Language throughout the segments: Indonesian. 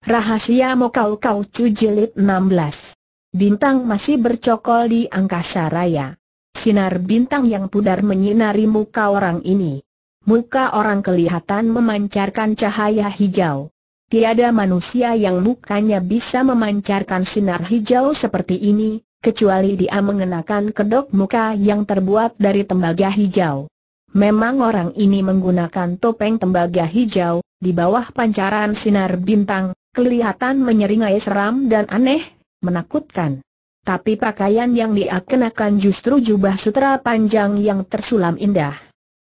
Rahasia Mokau Kau Cu Jilid 16 Bintang masih bercokol di angkasa raya Sinar bintang yang pudar menyinari muka orang ini Muka orang kelihatan memancarkan cahaya hijau Tiada manusia yang mukanya bisa memancarkan sinar hijau seperti ini Kecuali dia mengenakan kedok muka yang terbuat dari tembaga hijau Memang orang ini menggunakan topeng tembaga hijau, di bawah pancaran sinar bintang, kelihatan menyeringai seram dan aneh, menakutkan. Tapi pakaian yang dia kenakan justru jubah sutra panjang yang tersulam indah.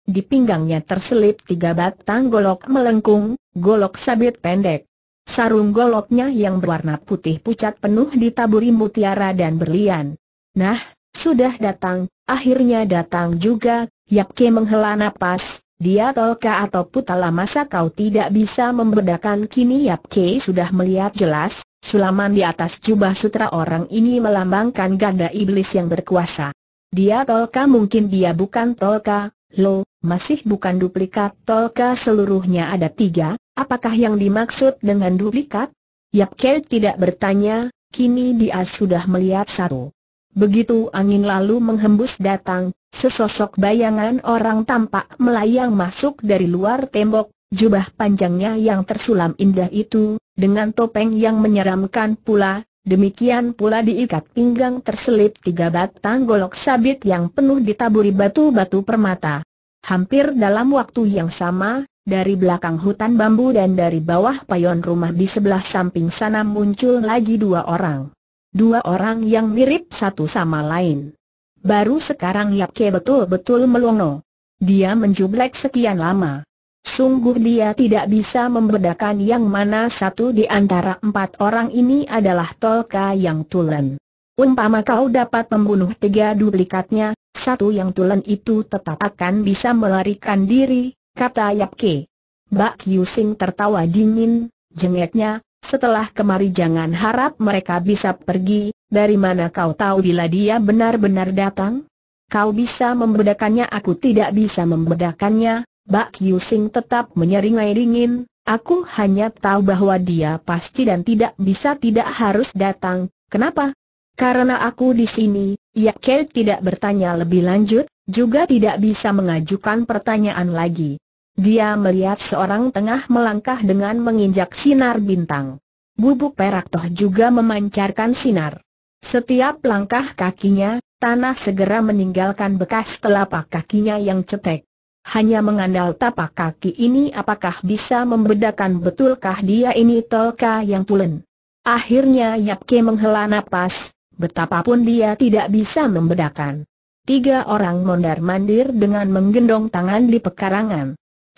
Di pinggangnya terselip tiga batang golok melengkung, golok sabit pendek. Sarung goloknya yang berwarna putih pucat penuh ditaburi mutiara dan berlian. Nah, sudah datang, akhirnya datang juga, Yapke menghela napas, dia tolka atau putala masa kau tidak bisa membedakan kini Yap Kei sudah melihat jelas, sulaman di atas jubah sutra orang ini melambangkan ganda iblis yang berkuasa. Dia tolka mungkin dia bukan tolka, lo, masih bukan duplikat tolka seluruhnya ada tiga, apakah yang dimaksud dengan duplikat? Yap Kei tidak bertanya, kini dia sudah melihat satu. Begitu angin lalu menghembus datang, sesosok bayangan orang tampak melayang masuk dari luar tembok, jubah panjangnya yang tersulam indah itu, dengan topeng yang menyeramkan pula, demikian pula diikat pinggang terselip tiga batang golok sabit yang penuh ditaburi batu-batu permata. Hampir dalam waktu yang sama, dari belakang hutan bambu dan dari bawah payon rumah di sebelah samping sana muncul lagi dua orang. Dua orang yang mirip satu sama lain. Baru sekarang Yap Ke betul-betul melongo. Dia menjublek sekian lama. Sungguh dia tidak bisa membedakan yang mana satu di antara empat orang ini adalah Tolka yang tulen. Umpama kau dapat membunuh tiga duplikatnya, satu yang tulen itu tetap akan bisa melarikan diri, kata Yap Yapke. Bak Yusing tertawa dingin, jengeknya, setelah kemari jangan harap mereka bisa pergi, dari mana kau tahu bila dia benar-benar datang? Kau bisa membedakannya aku tidak bisa membedakannya, Bak Yusing tetap menyeringai dingin, aku hanya tahu bahwa dia pasti dan tidak bisa tidak harus datang, kenapa? Karena aku di sini, ya, Kel tidak bertanya lebih lanjut, juga tidak bisa mengajukan pertanyaan lagi. Dia melihat seorang tengah melangkah dengan menginjak sinar bintang. Bubuk perak toh juga memancarkan sinar. Setiap langkah kakinya, tanah segera meninggalkan bekas telapak kakinya yang cetek. Hanya mengandal tapak kaki ini apakah bisa membedakan betulkah dia ini Tolka yang pulen? Akhirnya Yapke menghela napas, betapapun dia tidak bisa membedakan. Tiga orang mondar-mandir dengan menggendong tangan di pekarangan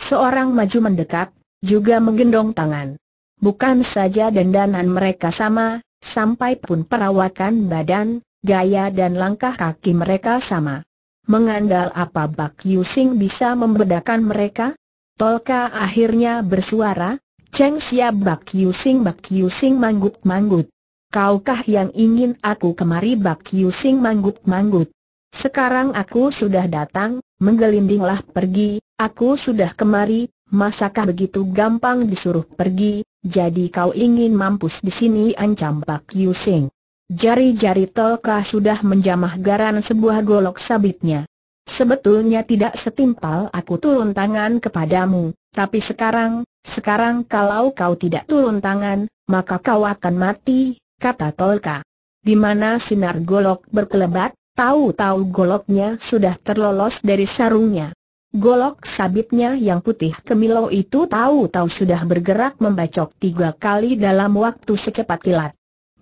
seorang maju mendekat, juga menggendong tangan. Bukan saja dendanan mereka sama, sampai pun perawakan badan, gaya dan langkah kaki mereka sama. Mengandal apa Bak Yusing bisa membedakan mereka? Tolka akhirnya bersuara, Cheng siap Bak Yusing Bak Yusing manggut-manggut. Kaukah yang ingin aku kemari Bak Yusing manggut-manggut? Sekarang aku sudah datang, menggelindinglah pergi, aku sudah kemari, masakah begitu gampang disuruh pergi, jadi kau ingin mampus di sini ancam Pak Yusing. Jari-jari Tolka sudah menjamah garan sebuah golok sabitnya. Sebetulnya tidak setimpal aku turun tangan kepadamu, tapi sekarang, sekarang kalau kau tidak turun tangan, maka kau akan mati, kata Tolka. Di mana sinar golok berkelebat, Tahu-tahu goloknya sudah terlolos dari sarungnya. Golok sabitnya yang putih kemilau itu tahu-tahu sudah bergerak membacok tiga kali dalam waktu secepat kilat.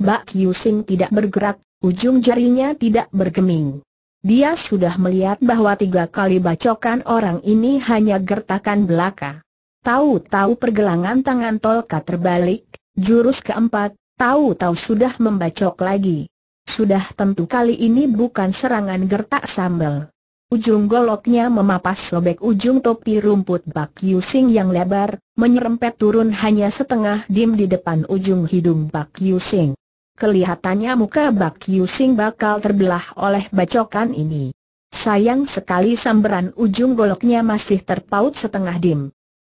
Bak Yusing tidak bergerak, ujung jarinya tidak bergeming. Dia sudah melihat bahwa tiga kali bacokan orang ini hanya gertakan belaka. Tahu-tahu pergelangan tangan Tolka terbalik, jurus keempat, tahu-tahu sudah membacok lagi. Sudah tentu kali ini bukan serangan gertak sambel. Ujung goloknya memapas sobek ujung topi rumput Bak Yusing yang lebar, menyerempet turun hanya setengah dim di depan ujung hidung Bak Yusing. Kelihatannya muka Bak Yusing bakal terbelah oleh bacokan ini. Sayang sekali samberan ujung goloknya masih terpaut setengah dim.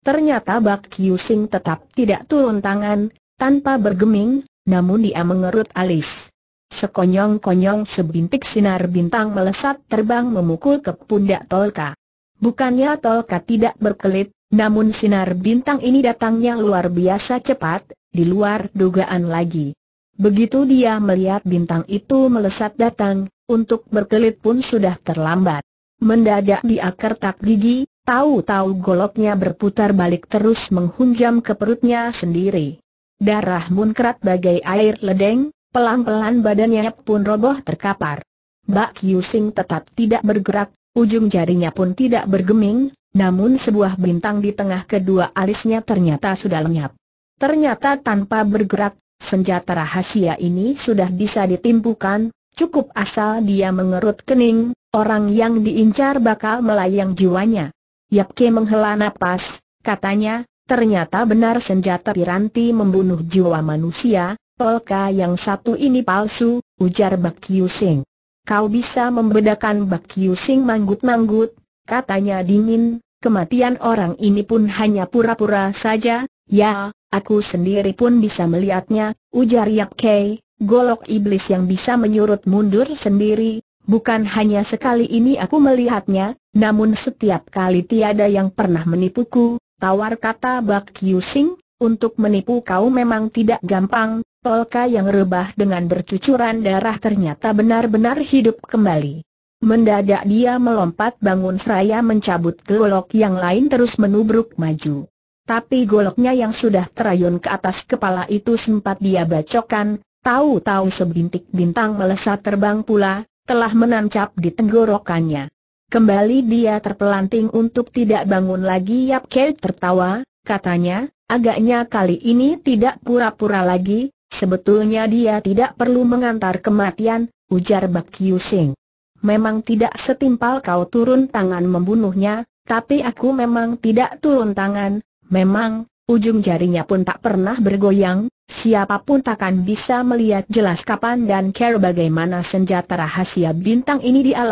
Ternyata Bak Yusing tetap tidak turun tangan, tanpa bergeming, namun dia mengerut alis. Sekonyong-konyong sebintik sinar bintang melesat terbang memukul ke pundak Tolka. Bukannya Tolka tidak berkelit, namun sinar bintang ini datangnya luar biasa cepat, di luar dugaan lagi. Begitu dia melihat bintang itu melesat datang, untuk berkelit pun sudah terlambat. Mendadak dia kertak gigi, tahu-tahu goloknya berputar balik terus menghunjam ke perutnya sendiri. Darah munkrat bagai air ledeng, Pelan-pelan badannya pun roboh terkapar. Bak Yusing tetap tidak bergerak, ujung jarinya pun tidak bergeming, namun sebuah bintang di tengah kedua alisnya ternyata sudah lenyap. Ternyata tanpa bergerak, senjata rahasia ini sudah bisa ditimpukan, cukup asal dia mengerut kening, orang yang diincar bakal melayang jiwanya. Yapke menghela napas, katanya, ternyata benar senjata piranti membunuh jiwa manusia, Polka yang satu ini palsu, ujar Bak Sing. Kau bisa membedakan Bak Sing manggut-manggut, katanya dingin, kematian orang ini pun hanya pura-pura saja, ya, aku sendiri pun bisa melihatnya, ujar Yap Kei, golok iblis yang bisa menyurut mundur sendiri, bukan hanya sekali ini aku melihatnya, namun setiap kali tiada yang pernah menipuku, tawar kata Bak Sing, untuk menipu kau memang tidak gampang, Polka yang rebah dengan bercucuran darah ternyata benar-benar hidup kembali. Mendadak dia melompat bangun seraya mencabut golok yang lain terus menubruk maju. Tapi goloknya yang sudah terayun ke atas kepala itu sempat dia bacokan, tahu-tahu sebintik bintang melesat terbang pula, telah menancap di tenggorokannya. Kembali dia terpelanting untuk tidak bangun lagi Yap Kel tertawa, katanya, agaknya kali ini tidak pura-pura lagi, Sebetulnya dia tidak perlu mengantar kematian, ujar Bak Sing. Memang tidak setimpal kau turun tangan membunuhnya, tapi aku memang tidak turun tangan, memang, ujung jarinya pun tak pernah bergoyang, siapapun takkan bisa melihat jelas kapan dan care bagaimana senjata rahasia bintang ini dia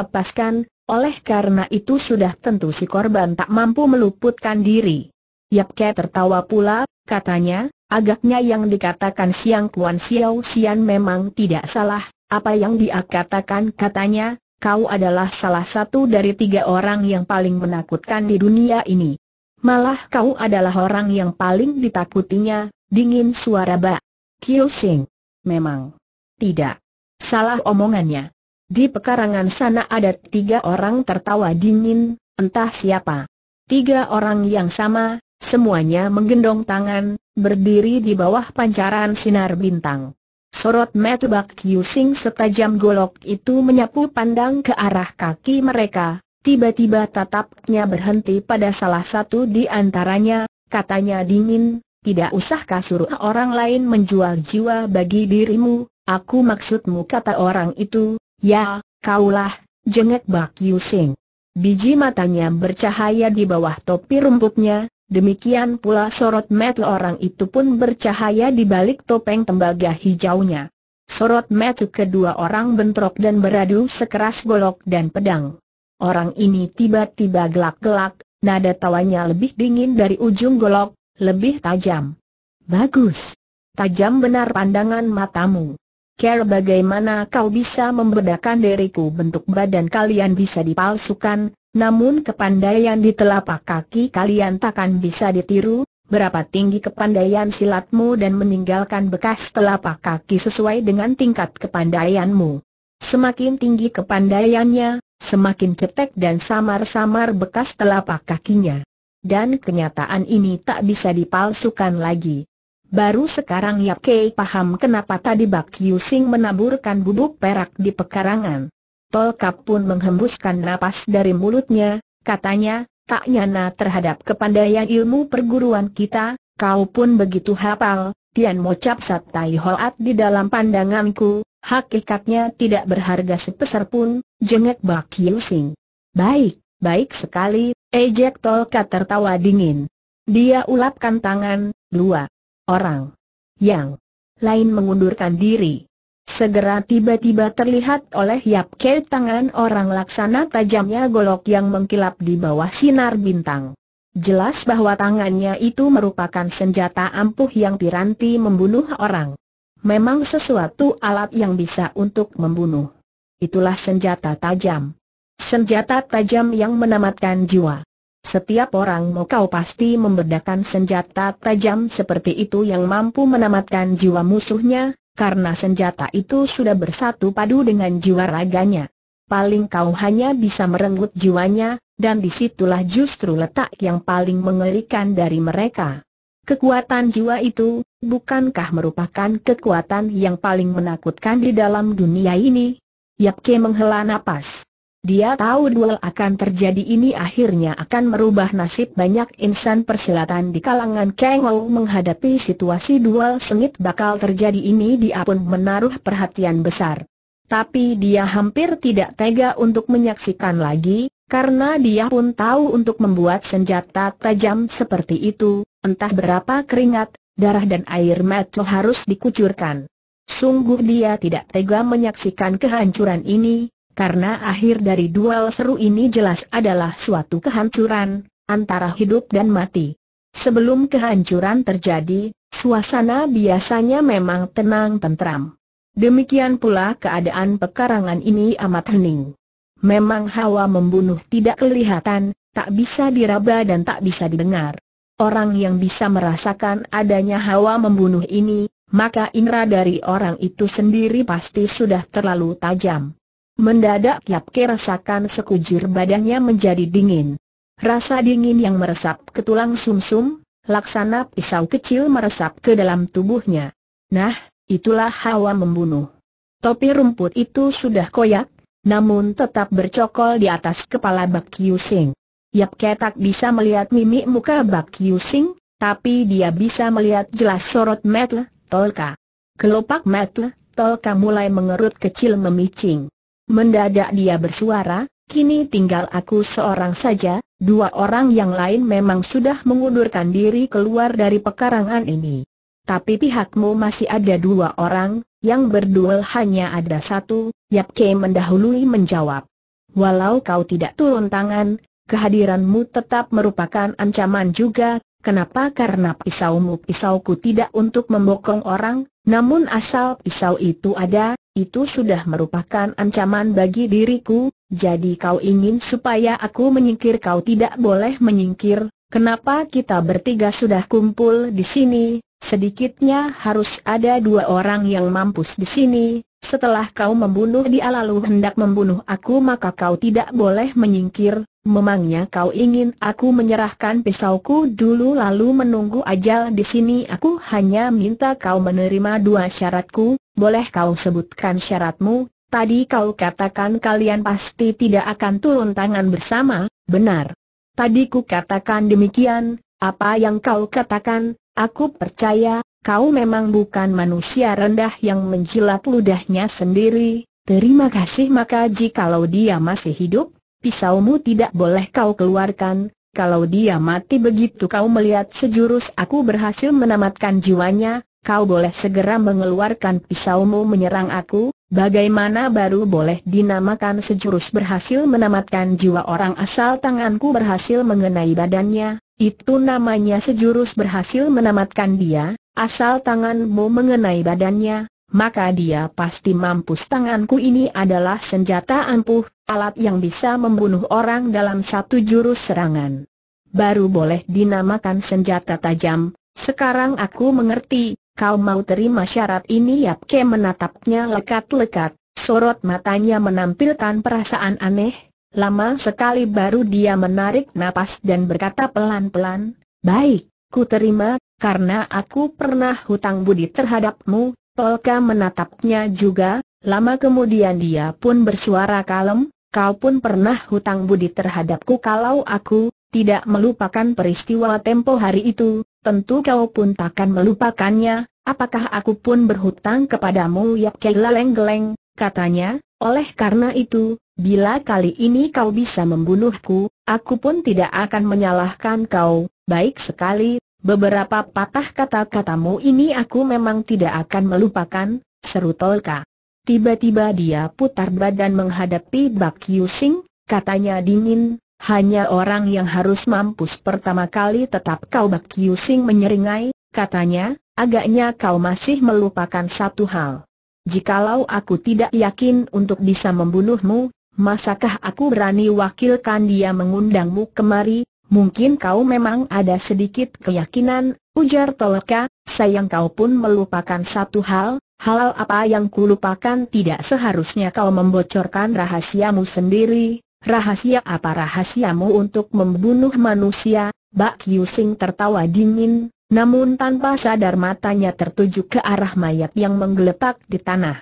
oleh karena itu sudah tentu si korban tak mampu meluputkan diri. Yapke tertawa pula, katanya, Agaknya yang dikatakan Siang Kuan Xiao Xian memang tidak salah, apa yang dia katakan katanya, kau adalah salah satu dari tiga orang yang paling menakutkan di dunia ini. Malah kau adalah orang yang paling ditakutinya, dingin suara Ba. Kiu Sing. Memang. Tidak. Salah omongannya. Di pekarangan sana ada tiga orang tertawa dingin, entah siapa. Tiga orang yang sama, Semuanya menggendong tangan, berdiri di bawah pancaran sinar bintang. Sorot mata Bak Sing setajam golok itu menyapu pandang ke arah kaki mereka, tiba-tiba tatapnya berhenti pada salah satu di antaranya, katanya dingin, tidak usah kasur orang lain menjual jiwa bagi dirimu, aku maksudmu kata orang itu, ya, kaulah, jengek Bak Sing. Biji matanya bercahaya di bawah topi rumputnya, Demikian pula sorot mata orang itu pun bercahaya di balik topeng tembaga hijaunya. Sorot mata kedua orang bentrok dan beradu sekeras golok dan pedang. Orang ini tiba-tiba gelak-gelak, nada tawanya lebih dingin dari ujung golok, lebih tajam. Bagus. Tajam benar pandangan matamu. Care bagaimana kau bisa membedakan diriku bentuk badan kalian bisa dipalsukan, namun kepandaian di telapak kaki kalian takkan bisa ditiru, berapa tinggi kepandaian silatmu dan meninggalkan bekas telapak kaki sesuai dengan tingkat kepandaianmu. Semakin tinggi kepandaiannya, semakin cetek dan samar-samar bekas telapak kakinya. Dan kenyataan ini tak bisa dipalsukan lagi. Baru sekarang Yap Kei paham kenapa tadi Bak Yu menaburkan bubuk perak di pekarangan. Tolkap pun menghembuskan napas dari mulutnya, katanya, tak nyana terhadap kepandaian ilmu perguruan kita, kau pun begitu hafal, Tian Sat Tai Hoat di dalam pandanganku, hakikatnya tidak berharga sepeser pun, jengek Bak Sing. Baik, baik sekali, ejek Tolkap tertawa dingin. Dia ulapkan tangan, dua orang yang lain mengundurkan diri. Segera tiba-tiba terlihat oleh Yap Ke tangan orang laksana tajamnya golok yang mengkilap di bawah sinar bintang. Jelas bahwa tangannya itu merupakan senjata ampuh yang piranti membunuh orang. Memang sesuatu alat yang bisa untuk membunuh. Itulah senjata tajam. Senjata tajam yang menamatkan jiwa. Setiap orang mau kau pasti membedakan senjata tajam seperti itu yang mampu menamatkan jiwa musuhnya, karena senjata itu sudah bersatu padu dengan jiwa raganya. Paling kau hanya bisa merenggut jiwanya, dan disitulah justru letak yang paling mengerikan dari mereka. Kekuatan jiwa itu, bukankah merupakan kekuatan yang paling menakutkan di dalam dunia ini? Yapke menghela napas. Dia tahu duel akan terjadi ini akhirnya akan merubah nasib banyak insan persilatan di kalangan Kang Ou menghadapi situasi duel sengit bakal terjadi ini dia pun menaruh perhatian besar. Tapi dia hampir tidak tega untuk menyaksikan lagi, karena dia pun tahu untuk membuat senjata tajam seperti itu, entah berapa keringat, darah dan air mata harus dikucurkan. Sungguh dia tidak tega menyaksikan kehancuran ini, karena akhir dari duel seru ini jelas adalah suatu kehancuran, antara hidup dan mati. Sebelum kehancuran terjadi, suasana biasanya memang tenang tentram. Demikian pula keadaan pekarangan ini amat hening. Memang hawa membunuh tidak kelihatan, tak bisa diraba dan tak bisa didengar. Orang yang bisa merasakan adanya hawa membunuh ini, maka indera dari orang itu sendiri pasti sudah terlalu tajam. Mendadak Yap rasakan sekujur badannya menjadi dingin. Rasa dingin yang meresap ke tulang sumsum, -sum, laksana pisau kecil meresap ke dalam tubuhnya. Nah, itulah hawa membunuh. Topi rumput itu sudah koyak, namun tetap bercokol di atas kepala Bak Sing. Yap tak bisa melihat mimik muka Bak Sing, tapi dia bisa melihat jelas sorot metle, tolka. Kelopak metle, tolka mulai mengerut kecil memicing. Mendadak dia bersuara, kini tinggal aku seorang saja, dua orang yang lain memang sudah mengundurkan diri keluar dari pekarangan ini. Tapi pihakmu masih ada dua orang, yang berduel hanya ada satu, Yap Ke mendahului menjawab. Walau kau tidak turun tangan, kehadiranmu tetap merupakan ancaman juga, kenapa karena pisaumu pisauku tidak untuk membokong orang, namun asal pisau itu ada, itu sudah merupakan ancaman bagi diriku, jadi kau ingin supaya aku menyingkir kau tidak boleh menyingkir, kenapa kita bertiga sudah kumpul di sini, sedikitnya harus ada dua orang yang mampus di sini, setelah kau membunuh dia lalu hendak membunuh aku maka kau tidak boleh menyingkir, Memangnya kau ingin aku menyerahkan pisauku dulu lalu menunggu ajal di sini aku hanya minta kau menerima dua syaratku, boleh kau sebutkan syaratmu, tadi kau katakan kalian pasti tidak akan turun tangan bersama, benar. Tadi ku katakan demikian, apa yang kau katakan, aku percaya, kau memang bukan manusia rendah yang menjilat ludahnya sendiri, terima kasih maka jikalau dia masih hidup, Pisaumu tidak boleh kau keluarkan, kalau dia mati begitu kau melihat sejurus aku berhasil menamatkan jiwanya, kau boleh segera mengeluarkan pisaumu menyerang aku, bagaimana baru boleh dinamakan sejurus berhasil menamatkan jiwa orang asal tanganku berhasil mengenai badannya, itu namanya sejurus berhasil menamatkan dia, asal tanganmu mengenai badannya, maka dia pasti mampus tanganku ini adalah senjata ampuh, alat yang bisa membunuh orang dalam satu jurus serangan. Baru boleh dinamakan senjata tajam, sekarang aku mengerti, kau mau terima syarat ini Yap Ke menatapnya lekat-lekat, sorot matanya menampilkan perasaan aneh, lama sekali baru dia menarik napas dan berkata pelan-pelan, baik, ku terima, karena aku pernah hutang budi terhadapmu, Tolka menatapnya juga, lama kemudian dia pun bersuara kalem, kau pun pernah hutang budi terhadapku kalau aku tidak melupakan peristiwa tempo hari itu, tentu kau pun takkan melupakannya, apakah aku pun berhutang kepadamu ya Kela Lenggeleng, katanya, oleh karena itu, bila kali ini kau bisa membunuhku, aku pun tidak akan menyalahkan kau, baik sekali, beberapa patah kata-katamu ini aku memang tidak akan melupakan, seru Tolka. Tiba-tiba dia putar badan menghadapi Bak Yusing, katanya dingin, hanya orang yang harus mampus pertama kali tetap kau Bak Yusing menyeringai, katanya, agaknya kau masih melupakan satu hal. Jikalau aku tidak yakin untuk bisa membunuhmu, masakah aku berani wakilkan dia mengundangmu kemari? Mungkin kau memang ada sedikit keyakinan, ujar Toleka, sayang kau pun melupakan satu hal, Hal apa yang kulupakan tidak seharusnya kau membocorkan rahasiamu sendiri, rahasia apa rahasiamu untuk membunuh manusia, Bak Yusing tertawa dingin, namun tanpa sadar matanya tertuju ke arah mayat yang menggeletak di tanah.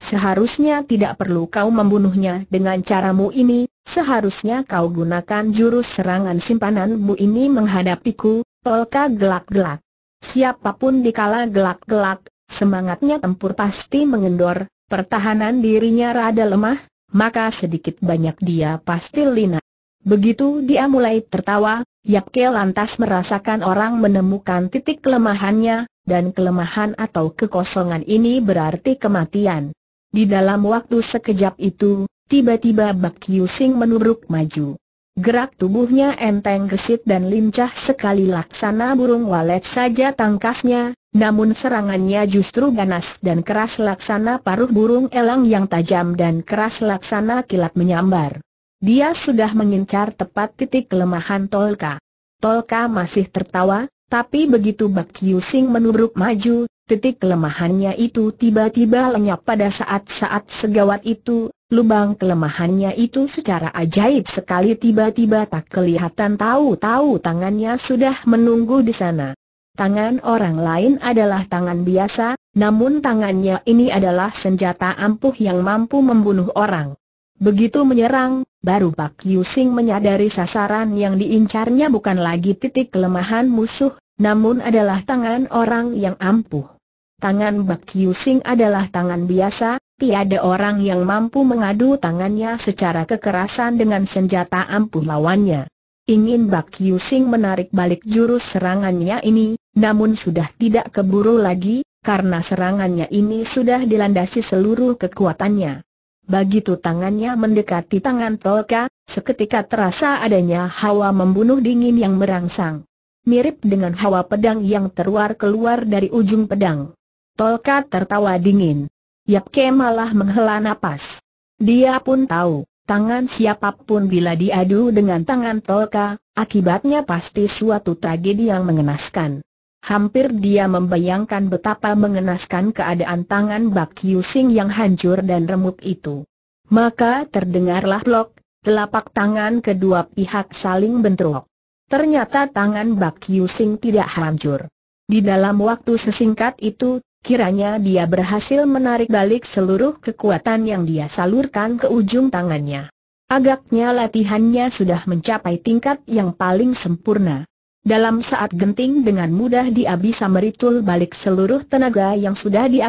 Seharusnya tidak perlu kau membunuhnya dengan caramu ini, seharusnya kau gunakan jurus serangan simpananmu ini menghadapiku, pelka gelak-gelak. Siapapun dikala gelak-gelak, Semangatnya tempur pasti mengendor, pertahanan dirinya rada lemah, maka sedikit banyak dia pasti lina. Begitu dia mulai tertawa, Yapke lantas merasakan orang menemukan titik kelemahannya, dan kelemahan atau kekosongan ini berarti kematian. Di dalam waktu sekejap itu, tiba-tiba Bak Yusing menurut maju. Gerak tubuhnya enteng gesit dan lincah sekali laksana burung walet saja tangkasnya, namun serangannya justru ganas dan keras laksana paruh burung elang yang tajam dan keras laksana kilat menyambar. Dia sudah mengincar tepat titik kelemahan Tolka. Tolka masih tertawa, tapi begitu Bak Yusing menubruk maju, titik kelemahannya itu tiba-tiba lenyap pada saat-saat segawat itu, lubang kelemahannya itu secara ajaib sekali tiba-tiba tak kelihatan tahu-tahu tangannya sudah menunggu di sana. Tangan orang lain adalah tangan biasa, namun tangannya ini adalah senjata ampuh yang mampu membunuh orang. Begitu menyerang, baru Pak Yusing menyadari sasaran yang diincarnya bukan lagi titik kelemahan musuh, namun adalah tangan orang yang ampuh. Tangan Pak Yusing adalah tangan biasa, tiada orang yang mampu mengadu tangannya secara kekerasan dengan senjata ampuh lawannya. Ingin Bak Yusing menarik balik jurus serangannya ini, namun sudah tidak keburu lagi, karena serangannya ini sudah dilandasi seluruh kekuatannya. Begitu tangannya mendekati tangan Tolka, seketika terasa adanya hawa membunuh dingin yang merangsang. Mirip dengan hawa pedang yang teruar keluar dari ujung pedang. Tolka tertawa dingin. Yapke malah menghela napas. Dia pun tahu, tangan siapapun bila diadu dengan tangan Tolka, akibatnya pasti suatu tragedi yang mengenaskan. Hampir dia membayangkan betapa mengenaskan keadaan tangan Bak Yusing yang hancur dan remuk itu. Maka terdengarlah blok, telapak tangan kedua pihak saling bentrok. Ternyata tangan Bak Yusing tidak hancur. Di dalam waktu sesingkat itu, kiranya dia berhasil menarik balik seluruh kekuatan yang dia salurkan ke ujung tangannya. Agaknya latihannya sudah mencapai tingkat yang paling sempurna. Dalam saat genting dengan mudah dia bisa meritul balik seluruh tenaga yang sudah dia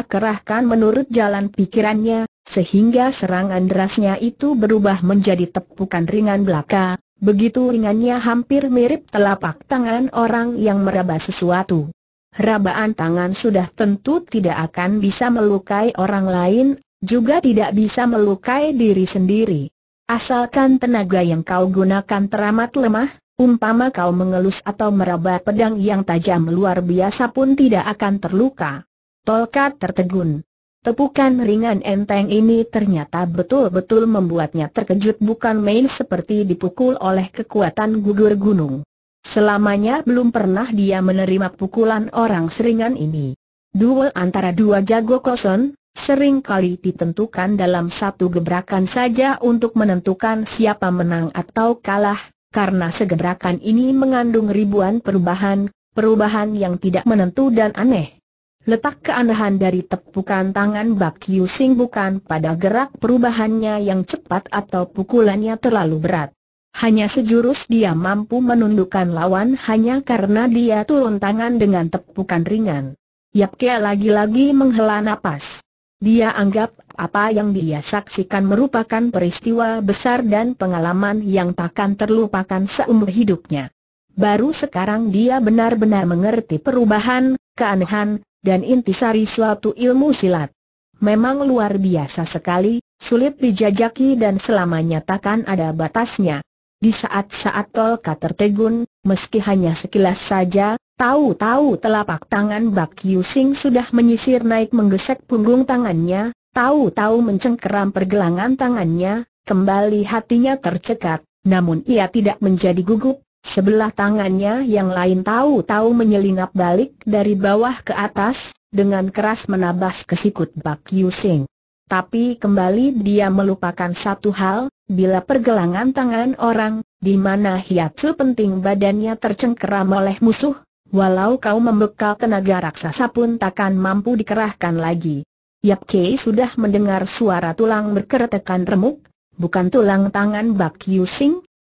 menurut jalan pikirannya, sehingga serangan derasnya itu berubah menjadi tepukan ringan belaka, begitu ringannya hampir mirip telapak tangan orang yang meraba sesuatu. Rabaan tangan sudah tentu tidak akan bisa melukai orang lain, juga tidak bisa melukai diri sendiri. Asalkan tenaga yang kau gunakan teramat lemah, Umpama kau mengelus atau meraba pedang yang tajam luar biasa pun tidak akan terluka. Tolka tertegun. Tepukan ringan enteng ini ternyata betul-betul membuatnya terkejut bukan main seperti dipukul oleh kekuatan gugur gunung. Selamanya belum pernah dia menerima pukulan orang seringan ini. Duel antara dua jago koson, sering kali ditentukan dalam satu gebrakan saja untuk menentukan siapa menang atau kalah, karena segebrakan ini mengandung ribuan perubahan, perubahan yang tidak menentu dan aneh. Letak keanehan dari tepukan tangan Bak Yu Sing bukan pada gerak perubahannya yang cepat atau pukulannya terlalu berat. Hanya sejurus dia mampu menundukkan lawan hanya karena dia turun tangan dengan tepukan ringan. Yap Kia lagi-lagi menghela napas. Dia anggap apa yang dia saksikan merupakan peristiwa besar dan pengalaman yang takkan terlupakan seumur hidupnya. Baru sekarang dia benar-benar mengerti perubahan, keanehan, dan intisari suatu ilmu silat. Memang luar biasa sekali, sulit dijajaki dan selamanya takkan ada batasnya. Di saat-saat Tolka tertegun, meski hanya sekilas saja, Tahu-tahu telapak tangan Bak Yusing sudah menyisir naik menggesek punggung tangannya, tahu-tahu mencengkeram pergelangan tangannya, kembali hatinya tercekat, namun ia tidak menjadi gugup, sebelah tangannya yang lain tahu-tahu menyelinap balik dari bawah ke atas, dengan keras menabas ke sikut Bak Yusing. Tapi kembali dia melupakan satu hal, bila pergelangan tangan orang, di mana hiatsu penting badannya tercengkeram oleh musuh, Walau kau membekal tenaga raksasa pun takkan mampu dikerahkan lagi. Yap Kei sudah mendengar suara tulang berkeretekan remuk, bukan tulang tangan Bak Yu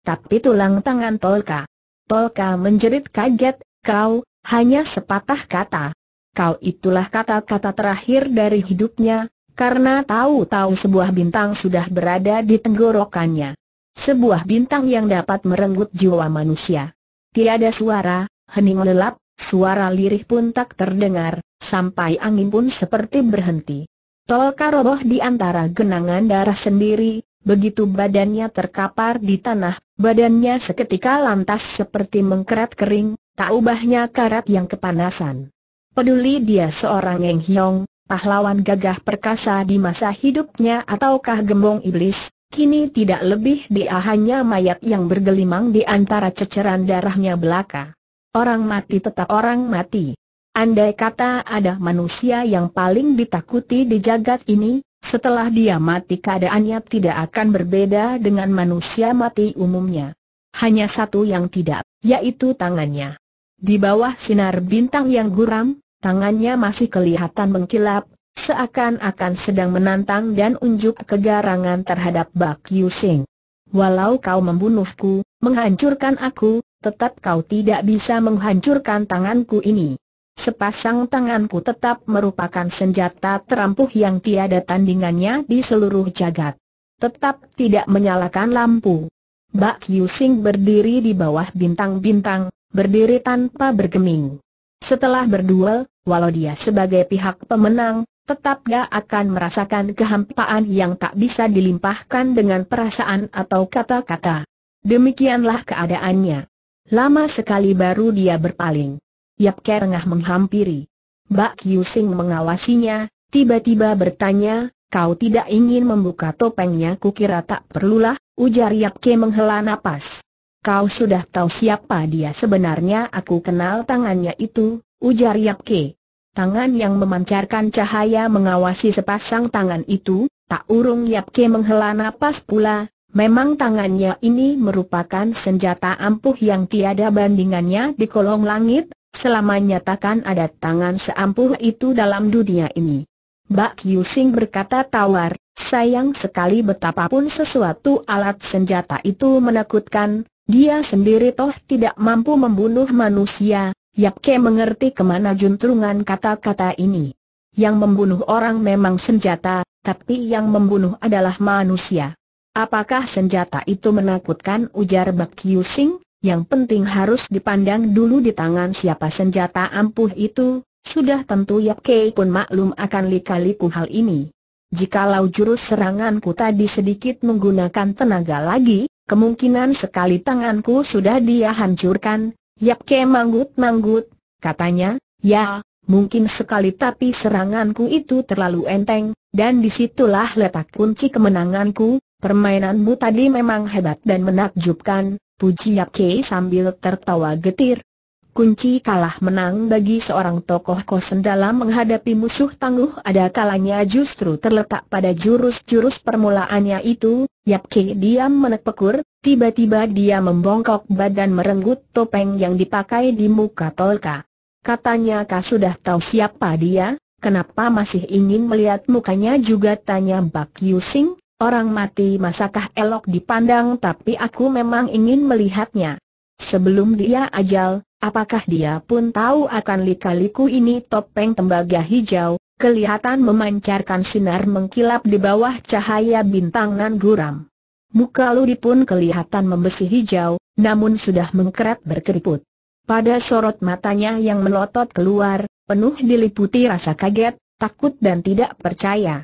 tapi tulang tangan Tolka. Tolka menjerit kaget, kau, hanya sepatah kata. Kau itulah kata-kata terakhir dari hidupnya, karena tahu-tahu sebuah bintang sudah berada di tenggorokannya. Sebuah bintang yang dapat merenggut jiwa manusia. Tiada suara, hening lelap, suara lirih pun tak terdengar, sampai angin pun seperti berhenti. Tolka roboh di antara genangan darah sendiri, begitu badannya terkapar di tanah, badannya seketika lantas seperti mengkerat kering, tak ubahnya karat yang kepanasan. Peduli dia seorang Eng Hiong, pahlawan gagah perkasa di masa hidupnya ataukah gembong iblis, kini tidak lebih dia hanya mayat yang bergelimang di antara ceceran darahnya belaka. Orang mati tetap orang mati. Andai kata ada manusia yang paling ditakuti di jagat ini, setelah dia mati keadaannya tidak akan berbeda dengan manusia mati umumnya. Hanya satu yang tidak, yaitu tangannya. Di bawah sinar bintang yang guram, tangannya masih kelihatan mengkilap, seakan-akan sedang menantang dan unjuk kegarangan terhadap Bak Yusing. Walau kau membunuhku, menghancurkan aku, tetap kau tidak bisa menghancurkan tanganku ini. Sepasang tanganku tetap merupakan senjata terampuh yang tiada tandingannya di seluruh jagat. Tetap tidak menyalakan lampu. Bak Yusing berdiri di bawah bintang-bintang, berdiri tanpa bergeming. Setelah berduel, walau dia sebagai pihak pemenang, tetap gak akan merasakan kehampaan yang tak bisa dilimpahkan dengan perasaan atau kata-kata. Demikianlah keadaannya. Lama sekali baru dia berpaling. Yap tengah menghampiri. Bak Yusing mengawasinya, tiba-tiba bertanya, kau tidak ingin membuka topengnya kukira tak perlulah, ujar Yap Ke menghela nafas. Kau sudah tahu siapa dia sebenarnya aku kenal tangannya itu, ujar Yap Ke. Tangan yang memancarkan cahaya mengawasi sepasang tangan itu, tak urung Yap Ke menghela nafas pula, Memang tangannya ini merupakan senjata ampuh yang tiada bandingannya di kolong langit, selama nyatakan ada tangan seampuh itu dalam dunia ini. Bak Yusing berkata tawar, sayang sekali betapapun sesuatu alat senjata itu menakutkan, dia sendiri toh tidak mampu membunuh manusia, Yap Ke mengerti kemana juntrungan kata-kata ini. Yang membunuh orang memang senjata, tapi yang membunuh adalah manusia. Apakah senjata itu menakutkan ujar Bak Sing? Yang penting harus dipandang dulu di tangan siapa senjata ampuh itu, sudah tentu Yap Kei pun maklum akan lika-liku hal ini. Jikalau jurus seranganku tadi sedikit menggunakan tenaga lagi, kemungkinan sekali tanganku sudah dia hancurkan, Yap Kei manggut-manggut, katanya, ya, mungkin sekali tapi seranganku itu terlalu enteng, dan disitulah letak kunci kemenanganku, Permainanmu tadi memang hebat dan menakjubkan, puji Yap Yake sambil tertawa getir. Kunci kalah menang bagi seorang tokoh kosen dalam menghadapi musuh tangguh ada kalanya justru terletak pada jurus-jurus permulaannya itu, Yap Yapke diam menepekur, tiba-tiba dia membongkok badan merenggut topeng yang dipakai di muka Tolka. Katanya kau sudah tahu siapa dia, kenapa masih ingin melihat mukanya juga tanya Bak Yusing, Orang mati masakah elok dipandang tapi aku memang ingin melihatnya. Sebelum dia ajal, apakah dia pun tahu akan lika-liku ini topeng tembaga hijau, kelihatan memancarkan sinar mengkilap di bawah cahaya bintangan guram. Muka Luri pun kelihatan membesi hijau, namun sudah mengkerat berkeriput. Pada sorot matanya yang melotot keluar, penuh diliputi rasa kaget, takut dan tidak percaya.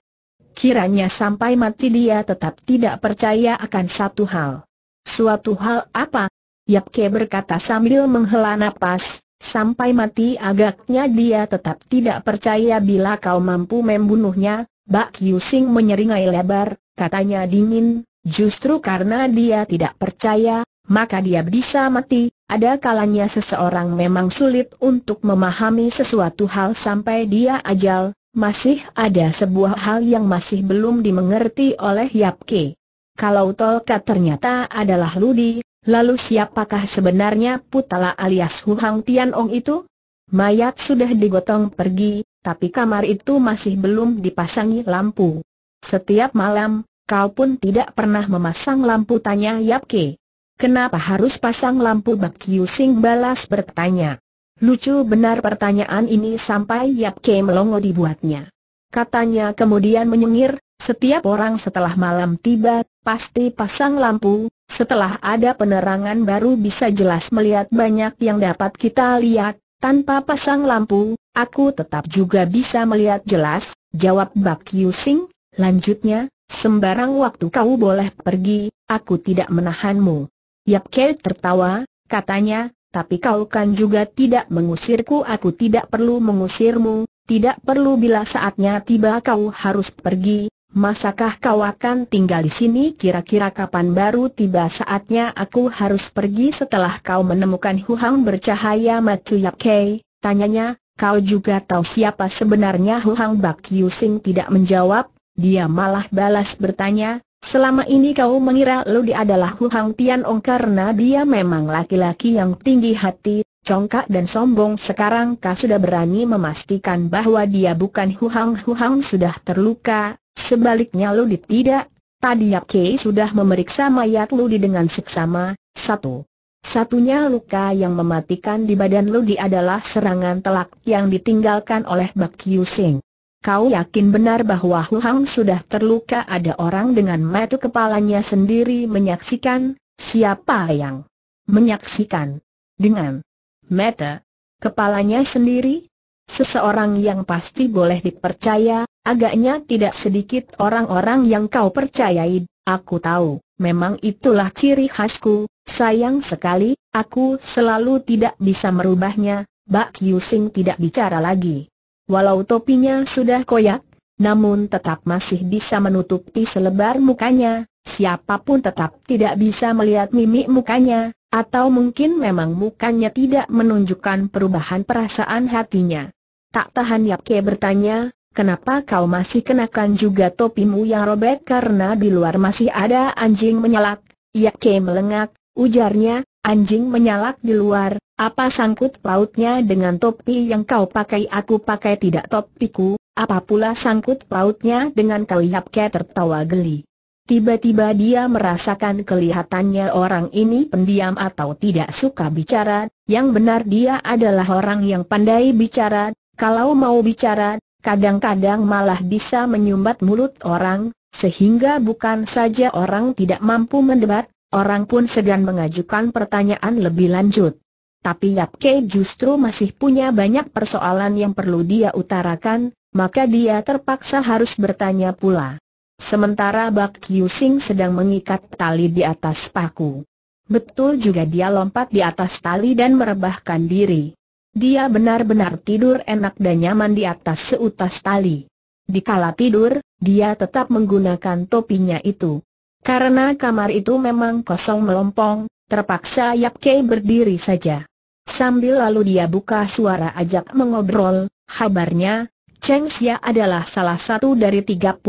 Kiranya sampai mati dia tetap tidak percaya akan satu hal. Suatu hal apa? Yap Yapke berkata sambil menghela nafas. sampai mati agaknya dia tetap tidak percaya bila kau mampu membunuhnya, Bak Yusing menyeringai lebar, katanya dingin, justru karena dia tidak percaya, maka dia bisa mati, ada kalanya seseorang memang sulit untuk memahami sesuatu hal sampai dia ajal, masih ada sebuah hal yang masih belum dimengerti oleh Yap Ke. Kalau Tolka ternyata adalah Ludi, lalu siapakah sebenarnya Putala alias Hu Hang Tian itu? Mayat sudah digotong pergi, tapi kamar itu masih belum dipasangi lampu. Setiap malam, kau pun tidak pernah memasang lampu tanya Yap Ke. Kenapa harus pasang lampu Bak Yu balas bertanya. Lucu benar pertanyaan ini sampai Yap Ke melongo dibuatnya. Katanya kemudian menyengir, setiap orang setelah malam tiba, pasti pasang lampu, setelah ada penerangan baru bisa jelas melihat banyak yang dapat kita lihat, tanpa pasang lampu, aku tetap juga bisa melihat jelas, jawab Bak Yusing. lanjutnya, sembarang waktu kau boleh pergi, aku tidak menahanmu. Yap Ke tertawa, katanya, tapi kau kan juga tidak mengusirku aku tidak perlu mengusirmu, tidak perlu bila saatnya tiba kau harus pergi, masakah kau akan tinggal di sini kira-kira kapan baru tiba saatnya aku harus pergi setelah kau menemukan Hu Hang bercahaya Matu Yap Kei, tanyanya, kau juga tahu siapa sebenarnya Hu Hang Bak Yu Sing tidak menjawab, dia malah balas bertanya, Selama ini kau mengira Di adalah Hu Hang Tianong karena dia memang laki-laki yang tinggi hati, congkak dan sombong. Sekarang kau sudah berani memastikan bahwa dia bukan Hu Hang. Hu Hang sudah terluka, sebaliknya Di tidak. Tadi Yap Kei sudah memeriksa mayat Di dengan seksama. Satu. Satunya luka yang mematikan di badan Di adalah serangan telak yang ditinggalkan oleh Bak Yu Sing. Kau yakin benar bahwa Hu Hang sudah terluka ada orang dengan mata kepalanya sendiri menyaksikan, siapa yang menyaksikan dengan mata kepalanya sendiri? Seseorang yang pasti boleh dipercaya, agaknya tidak sedikit orang-orang yang kau percayai, aku tahu, memang itulah ciri khasku, sayang sekali, aku selalu tidak bisa merubahnya, Bak Yusing tidak bicara lagi. Walau topinya sudah koyak, namun tetap masih bisa menutupi selebar mukanya, siapapun tetap tidak bisa melihat mimik mukanya, atau mungkin memang mukanya tidak menunjukkan perubahan perasaan hatinya. Tak tahan Yapke bertanya, kenapa kau masih kenakan juga topimu yang robek karena di luar masih ada anjing menyalak? Yapke melengak, ujarnya, anjing menyalak di luar, apa sangkut pautnya dengan topi yang kau pakai aku pakai tidak topiku, apa pula sangkut pautnya dengan kelihap ke tertawa geli. Tiba-tiba dia merasakan kelihatannya orang ini pendiam atau tidak suka bicara, yang benar dia adalah orang yang pandai bicara, kalau mau bicara, kadang-kadang malah bisa menyumbat mulut orang, sehingga bukan saja orang tidak mampu mendebat, orang pun segan mengajukan pertanyaan lebih lanjut tapi Yap Kei justru masih punya banyak persoalan yang perlu dia utarakan, maka dia terpaksa harus bertanya pula. Sementara Bak Kiu Sing sedang mengikat tali di atas paku. Betul juga dia lompat di atas tali dan merebahkan diri. Dia benar-benar tidur enak dan nyaman di atas seutas tali. Dikala tidur, dia tetap menggunakan topinya itu. Karena kamar itu memang kosong melompong, terpaksa Yap Kei berdiri saja. Sambil lalu dia buka suara ajak mengobrol, kabarnya, Cheng Xia adalah salah satu dari 36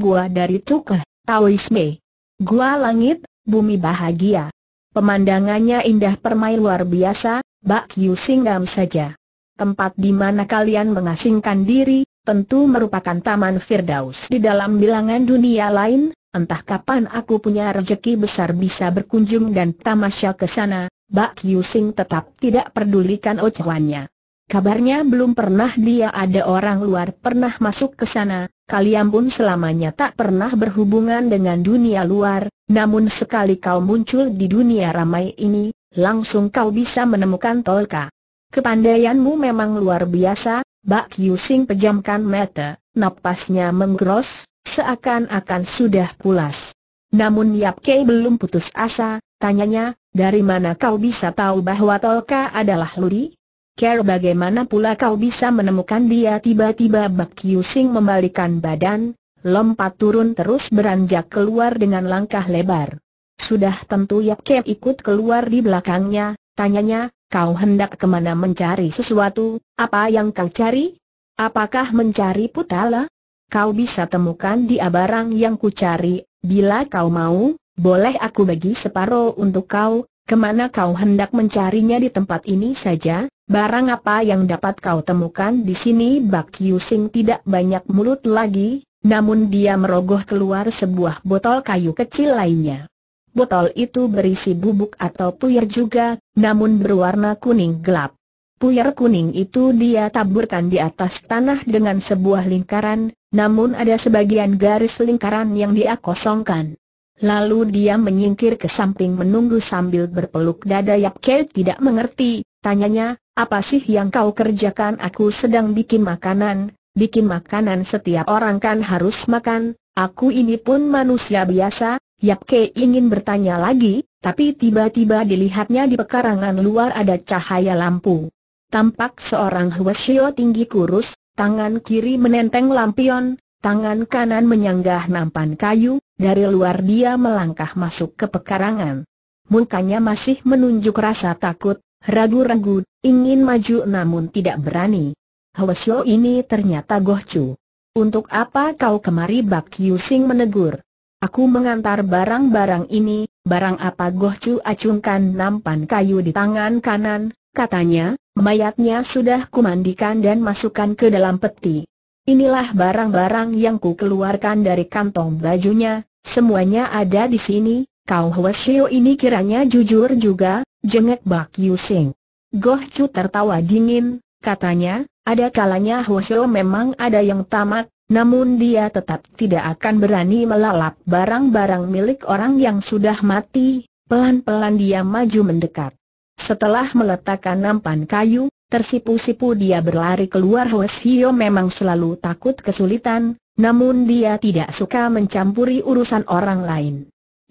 gua dari Tuke, Taoisme. Gua langit, bumi bahagia. Pemandangannya indah permai luar biasa, Bak Yu Singgam saja. Tempat di mana kalian mengasingkan diri, tentu merupakan Taman Firdaus di dalam bilangan dunia lain, entah kapan aku punya rejeki besar bisa berkunjung dan tamasya ke sana, Bak Yusing tetap tidak pedulikan ocehannya. Oh Kabarnya belum pernah dia ada orang luar pernah masuk ke sana, kalian pun selamanya tak pernah berhubungan dengan dunia luar, namun sekali kau muncul di dunia ramai ini, langsung kau bisa menemukan Tolka. Kepandaianmu memang luar biasa, Bak Yusing pejamkan mata, napasnya menggeros, seakan-akan sudah pulas. Namun Yap Kei belum putus asa, tanyanya, dari mana kau bisa tahu bahwa Tolka adalah Luri? Care bagaimana pula kau bisa menemukan dia tiba-tiba Bak Yusing membalikan badan, lompat turun terus beranjak keluar dengan langkah lebar. Sudah tentu Yap Kem ikut keluar di belakangnya, tanyanya, kau hendak kemana mencari sesuatu, apa yang kau cari? Apakah mencari putala? Kau bisa temukan dia barang yang ku cari, bila kau mau, boleh aku bagi separuh untuk kau, kemana kau hendak mencarinya di tempat ini saja, barang apa yang dapat kau temukan di sini Bak Yusing tidak banyak mulut lagi, namun dia merogoh keluar sebuah botol kayu kecil lainnya. Botol itu berisi bubuk atau puyer juga, namun berwarna kuning gelap. Puyer kuning itu dia taburkan di atas tanah dengan sebuah lingkaran, namun ada sebagian garis lingkaran yang dia kosongkan. Lalu dia menyingkir ke samping menunggu sambil berpeluk dada Yap Ke tidak mengerti, tanyanya, apa sih yang kau kerjakan aku sedang bikin makanan, bikin makanan setiap orang kan harus makan, aku ini pun manusia biasa, Yap Ke ingin bertanya lagi, tapi tiba-tiba dilihatnya di pekarangan luar ada cahaya lampu. Tampak seorang Huasio tinggi kurus, tangan kiri menenteng lampion, tangan kanan menyanggah nampan kayu, dari luar dia melangkah masuk ke pekarangan. Mukanya masih menunjuk rasa takut, ragu-ragu, ingin maju namun tidak berani. Hwesyo ini ternyata Gohcu. Untuk apa kau kemari Bak Yusing menegur? Aku mengantar barang-barang ini, barang apa Gohcu acungkan nampan kayu di tangan kanan, katanya, mayatnya sudah kumandikan dan masukkan ke dalam peti. Inilah barang-barang yang ku keluarkan dari kantong bajunya, Semuanya ada di sini, kau Hwasyo ini kiranya jujur juga, jengek Bak Yusing. Goh Chu tertawa dingin, katanya, ada kalanya Hwasyo memang ada yang tamat, namun dia tetap tidak akan berani melalap barang-barang milik orang yang sudah mati, pelan-pelan dia maju mendekat. Setelah meletakkan nampan kayu, tersipu-sipu dia berlari keluar Hwasyo memang selalu takut kesulitan, namun dia tidak suka mencampuri urusan orang lain.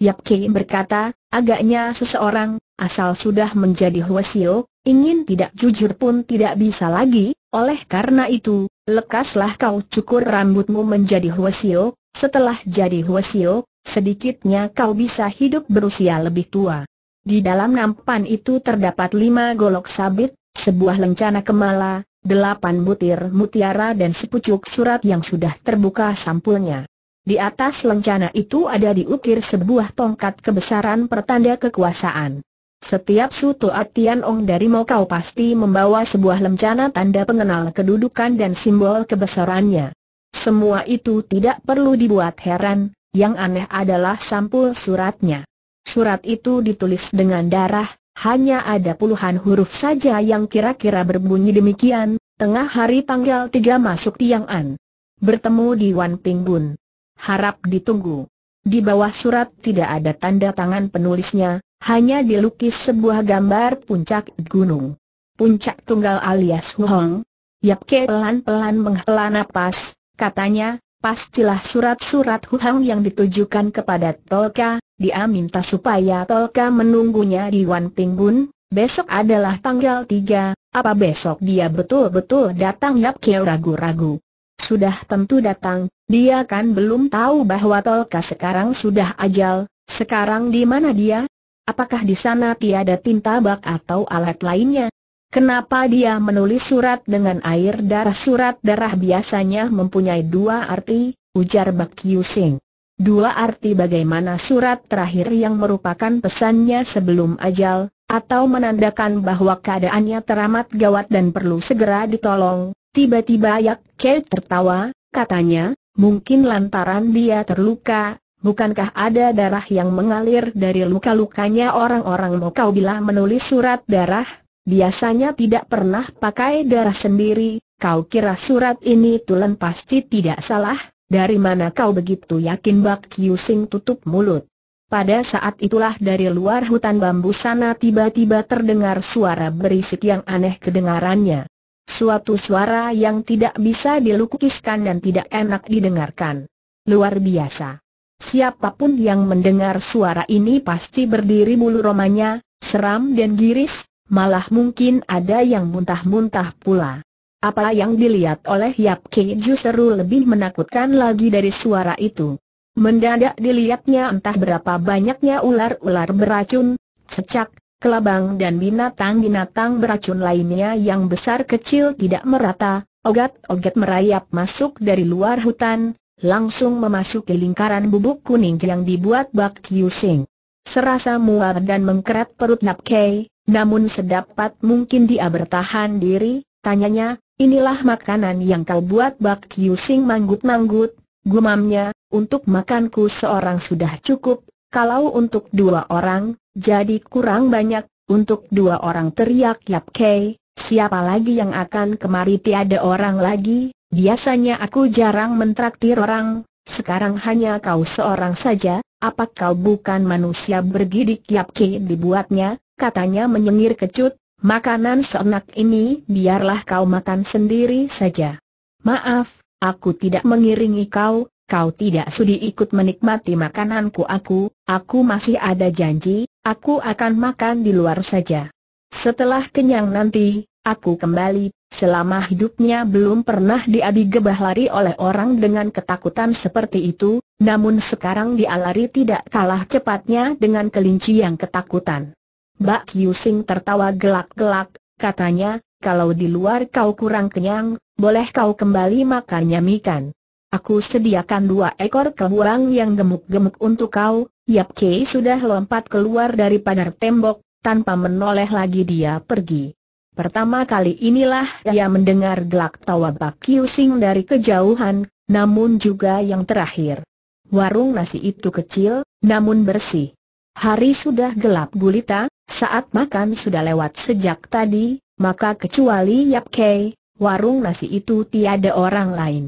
Yap Kei berkata, agaknya seseorang, asal sudah menjadi Huasio, ingin tidak jujur pun tidak bisa lagi, oleh karena itu, lekaslah kau cukur rambutmu menjadi Huasio, setelah jadi Huasio, sedikitnya kau bisa hidup berusia lebih tua. Di dalam nampan itu terdapat lima golok sabit, sebuah lencana kemala, delapan butir mutiara dan sepucuk surat yang sudah terbuka sampulnya. Di atas lencana itu ada diukir sebuah tongkat kebesaran pertanda kekuasaan. Setiap suatu Atian Ong dari Mokau pasti membawa sebuah lencana tanda pengenal kedudukan dan simbol kebesarannya. Semua itu tidak perlu dibuat heran, yang aneh adalah sampul suratnya. Surat itu ditulis dengan darah, hanya ada puluhan huruf saja yang kira-kira berbunyi demikian, tengah hari tanggal 3 masuk Tiang'an. Bertemu di Wan Bun. Harap ditunggu. Di bawah surat tidak ada tanda tangan penulisnya, hanya dilukis sebuah gambar puncak gunung. Puncak tunggal alias Huang. Yap Ke pelan-pelan menghela napas, katanya, pastilah surat-surat Huang yang ditujukan kepada Tolka, dia minta supaya Tolka menunggunya di Wan Ting Bun, besok adalah tanggal tiga. apa besok dia betul-betul datang Yap Kio ragu-ragu. Sudah tentu datang, dia kan belum tahu bahwa Tolka sekarang sudah ajal, sekarang di mana dia? Apakah di sana tiada tinta bak atau alat lainnya? Kenapa dia menulis surat dengan air darah? Surat darah biasanya mempunyai dua arti, ujar Bak Yusing dua arti bagaimana surat terakhir yang merupakan pesannya sebelum ajal, atau menandakan bahwa keadaannya teramat gawat dan perlu segera ditolong. Tiba-tiba Yak Kei tertawa, katanya, mungkin lantaran dia terluka, bukankah ada darah yang mengalir dari luka-lukanya orang-orang mau kau bila menulis surat darah? Biasanya tidak pernah pakai darah sendiri, kau kira surat ini tulen pasti tidak salah? Dari mana kau begitu yakin Bak Kiu Sing tutup mulut? Pada saat itulah dari luar hutan bambu sana tiba-tiba terdengar suara berisik yang aneh kedengarannya. Suatu suara yang tidak bisa dilukiskan dan tidak enak didengarkan. Luar biasa. Siapapun yang mendengar suara ini pasti berdiri bulu romanya, seram dan giris, malah mungkin ada yang muntah-muntah pula. Apa yang dilihat oleh Yap Ki justru lebih menakutkan lagi dari suara itu. Mendadak dilihatnya entah berapa banyaknya ular-ular beracun, cecak, kelabang dan binatang-binatang beracun lainnya yang besar kecil tidak merata, ogat-ogat merayap masuk dari luar hutan, langsung memasuki lingkaran bubuk kuning yang dibuat Bak Kiu Sing. Serasa mual dan mengkeret perut Nap Kei, namun sedapat mungkin dia bertahan diri, tanyanya, inilah makanan yang kau buat bak Sing manggut-manggut, gumamnya, untuk makanku seorang sudah cukup, kalau untuk dua orang, jadi kurang banyak, untuk dua orang teriak Yap Kei, siapa lagi yang akan kemari tiada orang lagi, biasanya aku jarang mentraktir orang, sekarang hanya kau seorang saja, apa kau bukan manusia bergidik Yap Kei dibuatnya, katanya menyengir kecut, Makanan seenak ini biarlah kau makan sendiri saja. Maaf, aku tidak mengiringi kau, kau tidak sudi ikut menikmati makananku aku, aku masih ada janji, aku akan makan di luar saja. Setelah kenyang nanti, aku kembali, selama hidupnya belum pernah diadi gebah lari oleh orang dengan ketakutan seperti itu, namun sekarang dia lari tidak kalah cepatnya dengan kelinci yang ketakutan. Bak Yusing tertawa gelak-gelak, katanya, kalau di luar kau kurang kenyang, boleh kau kembali makan nyamikan. Aku sediakan dua ekor keburang yang gemuk-gemuk untuk kau, Yap Kei sudah lompat keluar dari pagar tembok, tanpa menoleh lagi dia pergi. Pertama kali inilah dia mendengar gelak tawa Bak Yusing dari kejauhan, namun juga yang terakhir. Warung nasi itu kecil, namun bersih. Hari sudah gelap gulita, saat makan sudah lewat sejak tadi, maka kecuali Yap Kei, warung nasi itu tiada orang lain.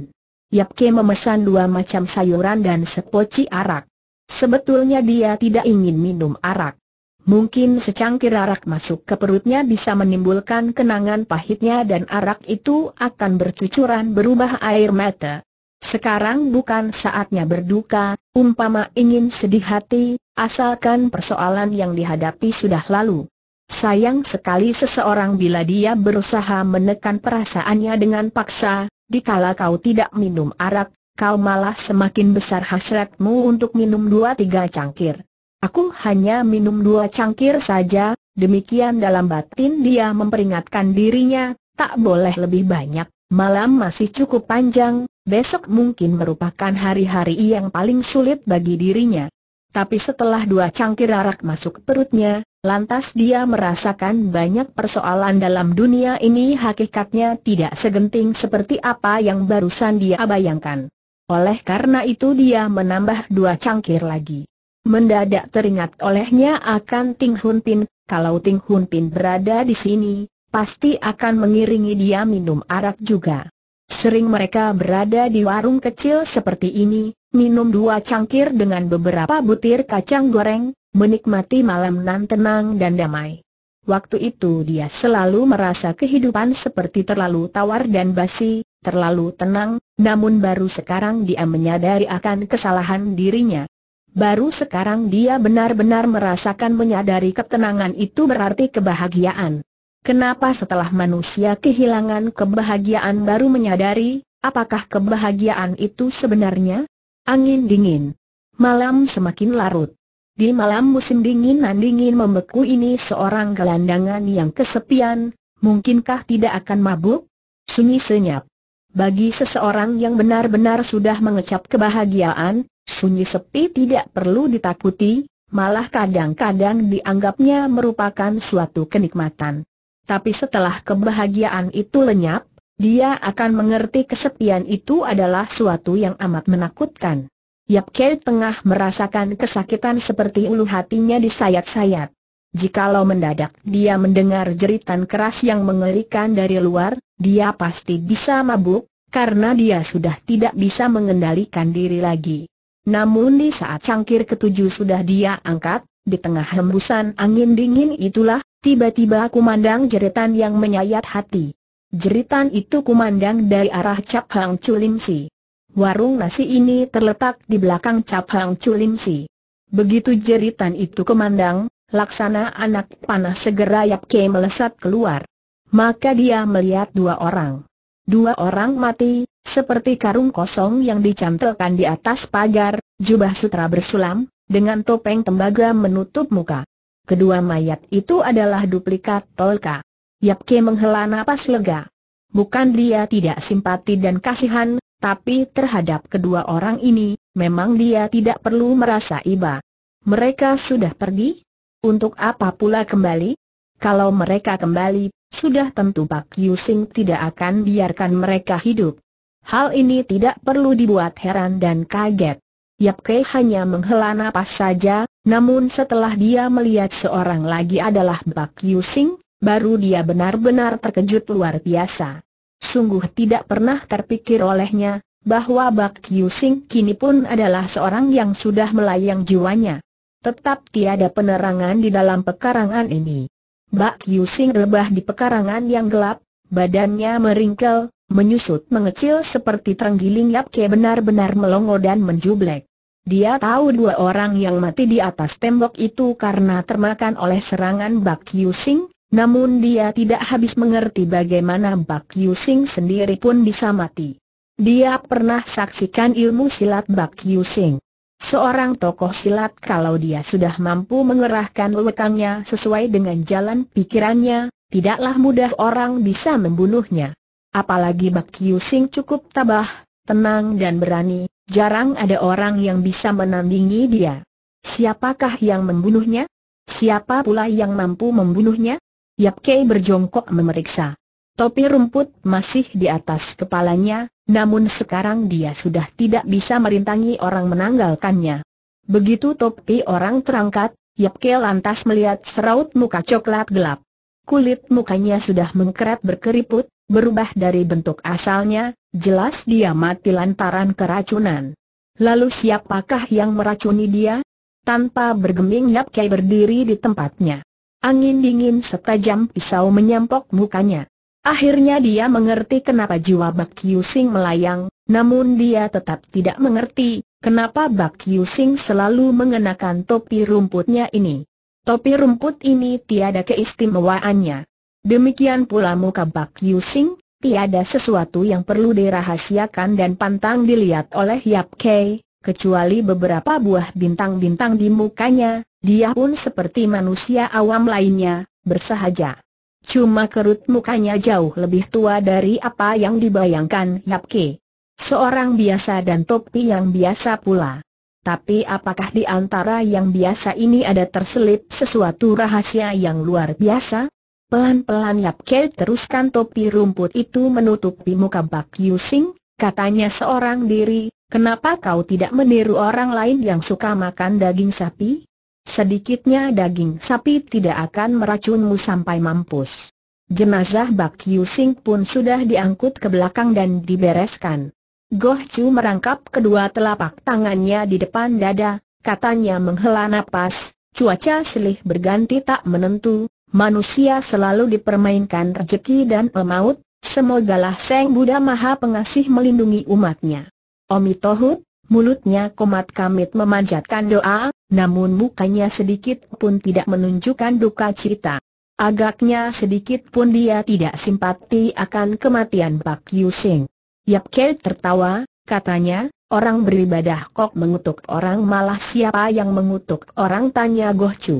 Yap Kei memesan dua macam sayuran dan sepoci arak. Sebetulnya dia tidak ingin minum arak. Mungkin secangkir arak masuk ke perutnya bisa menimbulkan kenangan pahitnya dan arak itu akan bercucuran berubah air mata. Sekarang bukan saatnya berduka, umpama ingin sedih hati, asalkan persoalan yang dihadapi sudah lalu. Sayang sekali seseorang bila dia berusaha menekan perasaannya dengan paksa, dikala kau tidak minum arak, kau malah semakin besar hasratmu untuk minum dua tiga cangkir. Aku hanya minum dua cangkir saja, demikian dalam batin dia memperingatkan dirinya, tak boleh lebih banyak. Malam masih cukup panjang, besok mungkin merupakan hari-hari yang paling sulit bagi dirinya. Tapi setelah dua cangkir arak masuk perutnya, lantas dia merasakan banyak persoalan dalam dunia ini hakikatnya tidak segenting seperti apa yang barusan dia bayangkan. Oleh karena itu dia menambah dua cangkir lagi. Mendadak teringat olehnya akan Ting Hun Pin, kalau Ting Hun Pin berada di sini, pasti akan mengiringi dia minum arak juga. Sering mereka berada di warung kecil seperti ini, minum dua cangkir dengan beberapa butir kacang goreng, menikmati malam nan tenang dan damai. Waktu itu dia selalu merasa kehidupan seperti terlalu tawar dan basi, terlalu tenang, namun baru sekarang dia menyadari akan kesalahan dirinya. Baru sekarang dia benar-benar merasakan menyadari ketenangan itu berarti kebahagiaan. Kenapa setelah manusia kehilangan kebahagiaan baru menyadari, apakah kebahagiaan itu sebenarnya? Angin dingin. Malam semakin larut. Di malam musim dingin nan dingin membeku ini seorang gelandangan yang kesepian, mungkinkah tidak akan mabuk? Sunyi senyap. Bagi seseorang yang benar-benar sudah mengecap kebahagiaan, sunyi sepi tidak perlu ditakuti, malah kadang-kadang dianggapnya merupakan suatu kenikmatan. Tapi setelah kebahagiaan itu lenyap, dia akan mengerti kesepian itu adalah suatu yang amat menakutkan. Yap Kei tengah merasakan kesakitan seperti ulu hatinya disayat-sayat. Jikalau mendadak dia mendengar jeritan keras yang mengerikan dari luar, dia pasti bisa mabuk, karena dia sudah tidak bisa mengendalikan diri lagi. Namun di saat cangkir ketujuh sudah dia angkat, di tengah hembusan angin dingin itulah, Tiba-tiba aku kumandang jeritan yang menyayat hati. Jeritan itu kumandang dari arah Cap Hang Chulimsi. Warung nasi ini terletak di belakang Cap Hang Chulimsi. Begitu jeritan itu kemandang, laksana anak panah segera Yap Ke melesat keluar. Maka dia melihat dua orang. Dua orang mati, seperti karung kosong yang dicantelkan di atas pagar, jubah sutra bersulam, dengan topeng tembaga menutup muka. Kedua mayat itu adalah duplikat Tolka. Yapke menghela napas lega. Bukan dia tidak simpati dan kasihan, tapi terhadap kedua orang ini, memang dia tidak perlu merasa iba. Mereka sudah pergi? Untuk apa pula kembali? Kalau mereka kembali, sudah tentu Pak Yusing tidak akan biarkan mereka hidup. Hal ini tidak perlu dibuat heran dan kaget. Yap Kei hanya menghela napas saja, namun setelah dia melihat seorang lagi adalah Bak Yusing, baru dia benar-benar terkejut luar biasa. Sungguh tidak pernah terpikir olehnya, bahwa Bak Yusing kini pun adalah seorang yang sudah melayang jiwanya. Tetap tiada penerangan di dalam pekarangan ini. Bak Yusing Sing rebah di pekarangan yang gelap, badannya meringkel, menyusut mengecil seperti terenggiling Yap Ke benar-benar melongo dan menjublek. Dia tahu dua orang yang mati di atas tembok itu karena termakan oleh serangan Bak Yusing, namun dia tidak habis mengerti bagaimana Bak Yusing sendiri pun bisa mati. Dia pernah saksikan ilmu silat Bak Yusing. Seorang tokoh silat kalau dia sudah mampu mengerahkan lekangnya sesuai dengan jalan pikirannya, tidaklah mudah orang bisa membunuhnya. Apalagi Bak Yusing cukup tabah, tenang dan berani, Jarang ada orang yang bisa menandingi dia. Siapakah yang membunuhnya? Siapa pula yang mampu membunuhnya? Yap Kei berjongkok memeriksa. Topi rumput masih di atas kepalanya, namun sekarang dia sudah tidak bisa merintangi orang menanggalkannya. Begitu topi orang terangkat, Yap Kei lantas melihat seraut muka coklat gelap. Kulit mukanya sudah mengkeret berkeriput, berubah dari bentuk asalnya, jelas dia mati lantaran keracunan. Lalu siapakah yang meracuni dia? Tanpa bergeming Yap Kai berdiri di tempatnya. Angin dingin setajam pisau menyampok mukanya. Akhirnya dia mengerti kenapa jiwa Bak Sing melayang, namun dia tetap tidak mengerti, kenapa Bak Sing selalu mengenakan topi rumputnya ini. Topi rumput ini tiada keistimewaannya. Demikian pula muka Bak Yusing, tiada sesuatu yang perlu dirahasiakan dan pantang dilihat oleh Yap Kei, kecuali beberapa buah bintang-bintang di mukanya, dia pun seperti manusia awam lainnya, bersahaja. Cuma kerut mukanya jauh lebih tua dari apa yang dibayangkan Yap Kei. Seorang biasa dan topi yang biasa pula. Tapi apakah di antara yang biasa ini ada terselip sesuatu rahasia yang luar biasa? Pelan-pelan Yap Kei teruskan topi rumput itu menutupi muka Bak Yu katanya seorang diri, kenapa kau tidak meniru orang lain yang suka makan daging sapi? Sedikitnya daging sapi tidak akan meracunmu sampai mampus. Jenazah Bak Yu pun sudah diangkut ke belakang dan dibereskan. Goh Chu merangkap kedua telapak tangannya di depan dada, katanya menghela napas, cuaca selih berganti tak menentu, Manusia selalu dipermainkan rezeki dan semoga lah Seng Buddha Maha Pengasih melindungi umatnya. Omitohut, mulutnya komat kamit memanjatkan doa, namun mukanya sedikit pun tidak menunjukkan duka cita. Agaknya sedikit pun dia tidak simpati akan kematian Pak Yusing. Yap Ke tertawa, katanya, orang beribadah kok mengutuk orang malah siapa yang mengutuk orang tanya Goh Chu.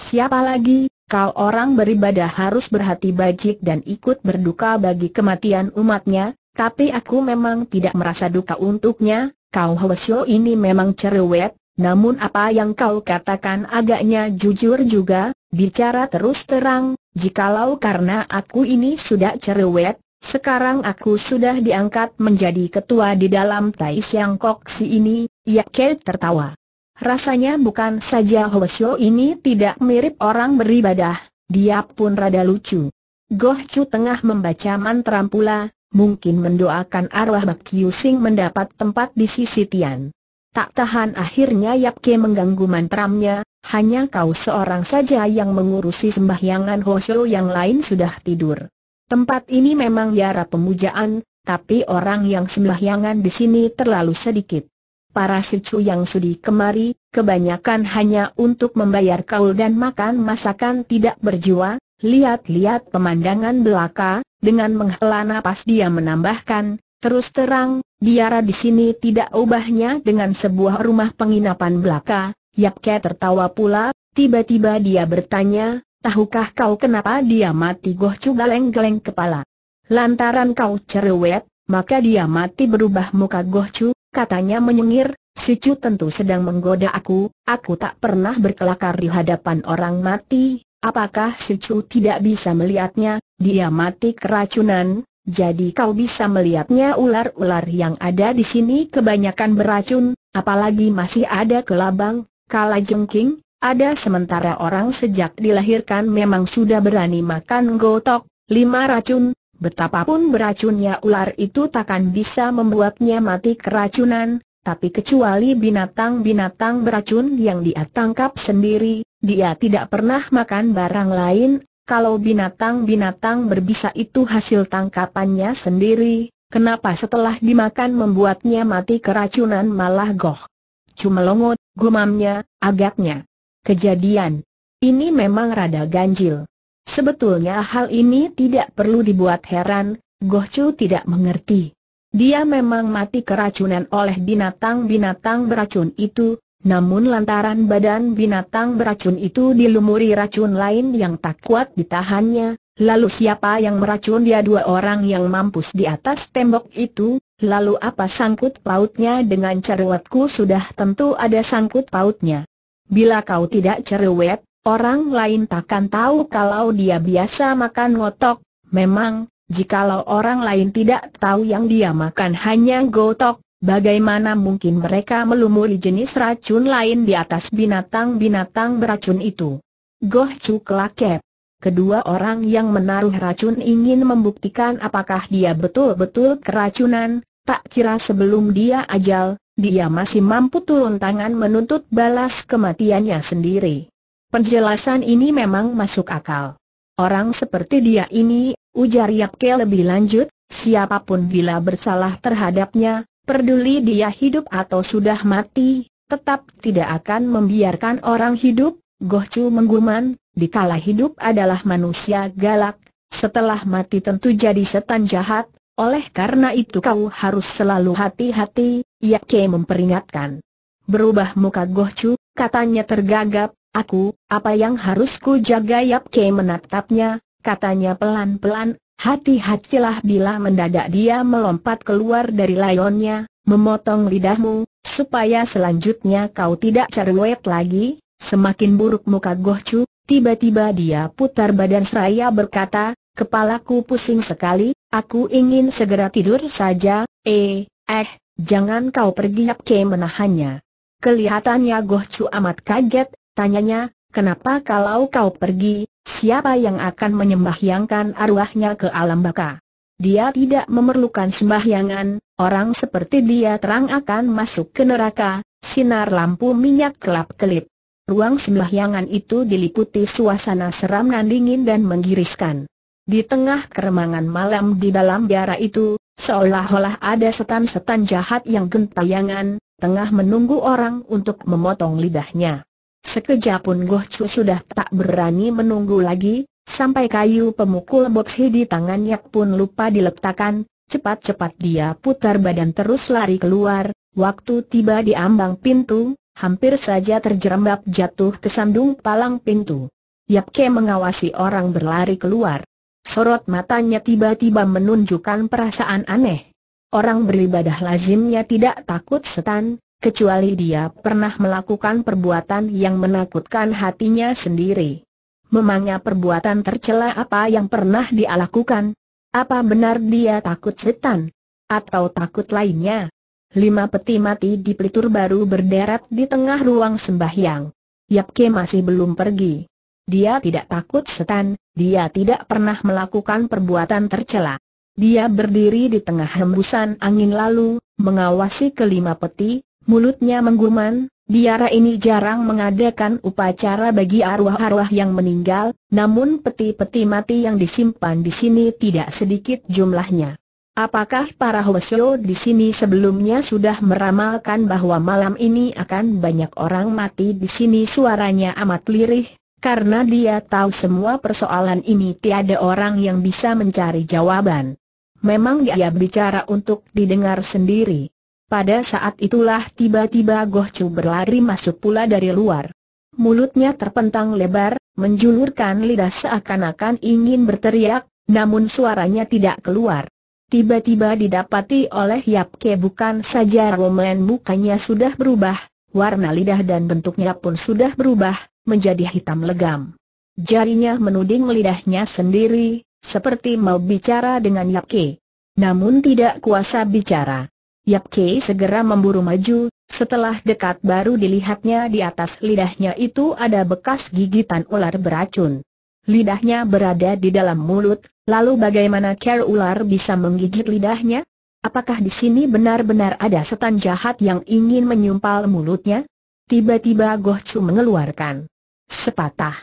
Siapa lagi, Kau orang beribadah harus berhati bajik dan ikut berduka bagi kematian umatnya, tapi aku memang tidak merasa duka untuknya, kau Hwesyo ini memang cerewet, namun apa yang kau katakan agaknya jujur juga, bicara terus terang, jikalau karena aku ini sudah cerewet, sekarang aku sudah diangkat menjadi ketua di dalam Tai Siang si ini, Yake tertawa. Rasanya bukan saja Hoesyo ini tidak mirip orang beribadah, dia pun rada lucu. Goh Chu tengah membaca mantra pula, mungkin mendoakan arwah Bak Sing mendapat tempat di sisi Tian. Tak tahan akhirnya Yap Ke mengganggu mantramnya, hanya kau seorang saja yang mengurusi sembahyangan Hoesyo yang lain sudah tidur. Tempat ini memang biara ya pemujaan, tapi orang yang sembahyangan di sini terlalu sedikit. Para sicu yang sudi kemari, kebanyakan hanya untuk membayar kaul dan makan masakan tidak berjiwa, lihat-lihat pemandangan belaka, dengan menghela napas dia menambahkan, terus terang, biara di sini tidak ubahnya dengan sebuah rumah penginapan belaka, Yap Yapke tertawa pula, tiba-tiba dia bertanya, tahukah kau kenapa dia mati Goh Chu geleng kepala? Lantaran kau cerewet, maka dia mati berubah muka Goh Chu, katanya menyengir, si Cu tentu sedang menggoda aku, aku tak pernah berkelakar di hadapan orang mati, apakah si Cu tidak bisa melihatnya, dia mati keracunan, jadi kau bisa melihatnya ular-ular yang ada di sini kebanyakan beracun, apalagi masih ada kelabang, kala jengking, ada sementara orang sejak dilahirkan memang sudah berani makan gotok, lima racun, Betapapun beracunnya ular itu takkan bisa membuatnya mati keracunan, tapi kecuali binatang-binatang beracun yang dia tangkap sendiri, dia tidak pernah makan barang lain, kalau binatang-binatang berbisa itu hasil tangkapannya sendiri, kenapa setelah dimakan membuatnya mati keracunan malah goh? Cuma longot, gumamnya, agaknya. Kejadian ini memang rada ganjil. Sebetulnya hal ini tidak perlu dibuat heran, Goh Chu tidak mengerti. Dia memang mati keracunan oleh binatang-binatang beracun itu, namun lantaran badan binatang beracun itu dilumuri racun lain yang tak kuat ditahannya, lalu siapa yang meracun dia dua orang yang mampus di atas tembok itu, lalu apa sangkut pautnya dengan cerewetku sudah tentu ada sangkut pautnya. Bila kau tidak cerewet, Orang lain takkan tahu kalau dia biasa makan ngotok, memang, jikalau orang lain tidak tahu yang dia makan hanya gotok, bagaimana mungkin mereka melumuri jenis racun lain di atas binatang-binatang beracun itu. Goh Chu Kedua orang yang menaruh racun ingin membuktikan apakah dia betul-betul keracunan, tak kira sebelum dia ajal, dia masih mampu turun tangan menuntut balas kematiannya sendiri. Penjelasan ini memang masuk akal. Orang seperti dia ini, ujar Yapke lebih lanjut, siapapun bila bersalah terhadapnya, peduli dia hidup atau sudah mati, tetap tidak akan membiarkan orang hidup, Gohcu mengguman, dikala hidup adalah manusia galak, setelah mati tentu jadi setan jahat, oleh karena itu kau harus selalu hati-hati, Yapke memperingatkan. Berubah muka Gohcu, katanya tergagap, Aku, apa yang harus ku jaga Yap Ke menatapnya, katanya pelan-pelan, hati-hatilah bila mendadak dia melompat keluar dari layonnya, memotong lidahmu, supaya selanjutnya kau tidak cerewet lagi, semakin buruk muka Chu, tiba-tiba dia putar badan seraya berkata, kepalaku pusing sekali, aku ingin segera tidur saja, eh, eh, jangan kau pergi Yap Ke menahannya. Kelihatannya Goh Chu amat kaget, Tanyanya, kenapa kalau kau pergi, siapa yang akan menyembahyangkan arwahnya ke alam baka? Dia tidak memerlukan sembahyangan, orang seperti dia terang akan masuk ke neraka, sinar lampu minyak kelap-kelip. Ruang sembahyangan itu diliputi suasana seram nan dingin dan menggiriskan. Di tengah keremangan malam di dalam biara itu, seolah-olah ada setan-setan jahat yang gentayangan, tengah menunggu orang untuk memotong lidahnya. Sekejap pun Goh Chu sudah tak berani menunggu lagi, sampai kayu pemukul boksi di tangannya pun lupa diletakkan, cepat-cepat dia putar badan terus lari keluar, waktu tiba di ambang pintu, hampir saja terjerembab jatuh ke sandung palang pintu. Yap Ke mengawasi orang berlari keluar. Sorot matanya tiba-tiba menunjukkan perasaan aneh. Orang beribadah lazimnya tidak takut setan, kecuali dia pernah melakukan perbuatan yang menakutkan hatinya sendiri. Memangnya perbuatan tercela apa yang pernah dia lakukan? Apa benar dia takut setan? Atau takut lainnya? Lima peti mati di pelitur baru berderet di tengah ruang sembahyang. Yapke masih belum pergi. Dia tidak takut setan, dia tidak pernah melakukan perbuatan tercela. Dia berdiri di tengah hembusan angin lalu, mengawasi kelima peti, mulutnya mengguman, biara ini jarang mengadakan upacara bagi arwah-arwah yang meninggal, namun peti-peti mati yang disimpan di sini tidak sedikit jumlahnya. Apakah para Hwasyo di sini sebelumnya sudah meramalkan bahwa malam ini akan banyak orang mati di sini suaranya amat lirih, karena dia tahu semua persoalan ini tiada orang yang bisa mencari jawaban. Memang dia bicara untuk didengar sendiri. Pada saat itulah tiba-tiba Goh Chu berlari masuk pula dari luar. Mulutnya terpentang lebar, menjulurkan lidah seakan-akan ingin berteriak, namun suaranya tidak keluar. Tiba-tiba didapati oleh Yap Ke bukan saja roman mukanya sudah berubah, warna lidah dan bentuknya pun sudah berubah, menjadi hitam legam. Jarinya menuding lidahnya sendiri, seperti mau bicara dengan Yap Ke. Namun tidak kuasa bicara. Yap Kei segera memburu maju, setelah dekat baru dilihatnya di atas lidahnya itu ada bekas gigitan ular beracun. Lidahnya berada di dalam mulut, lalu bagaimana care ular bisa menggigit lidahnya? Apakah di sini benar-benar ada setan jahat yang ingin menyumpal mulutnya? Tiba-tiba Goh Chu mengeluarkan sepatah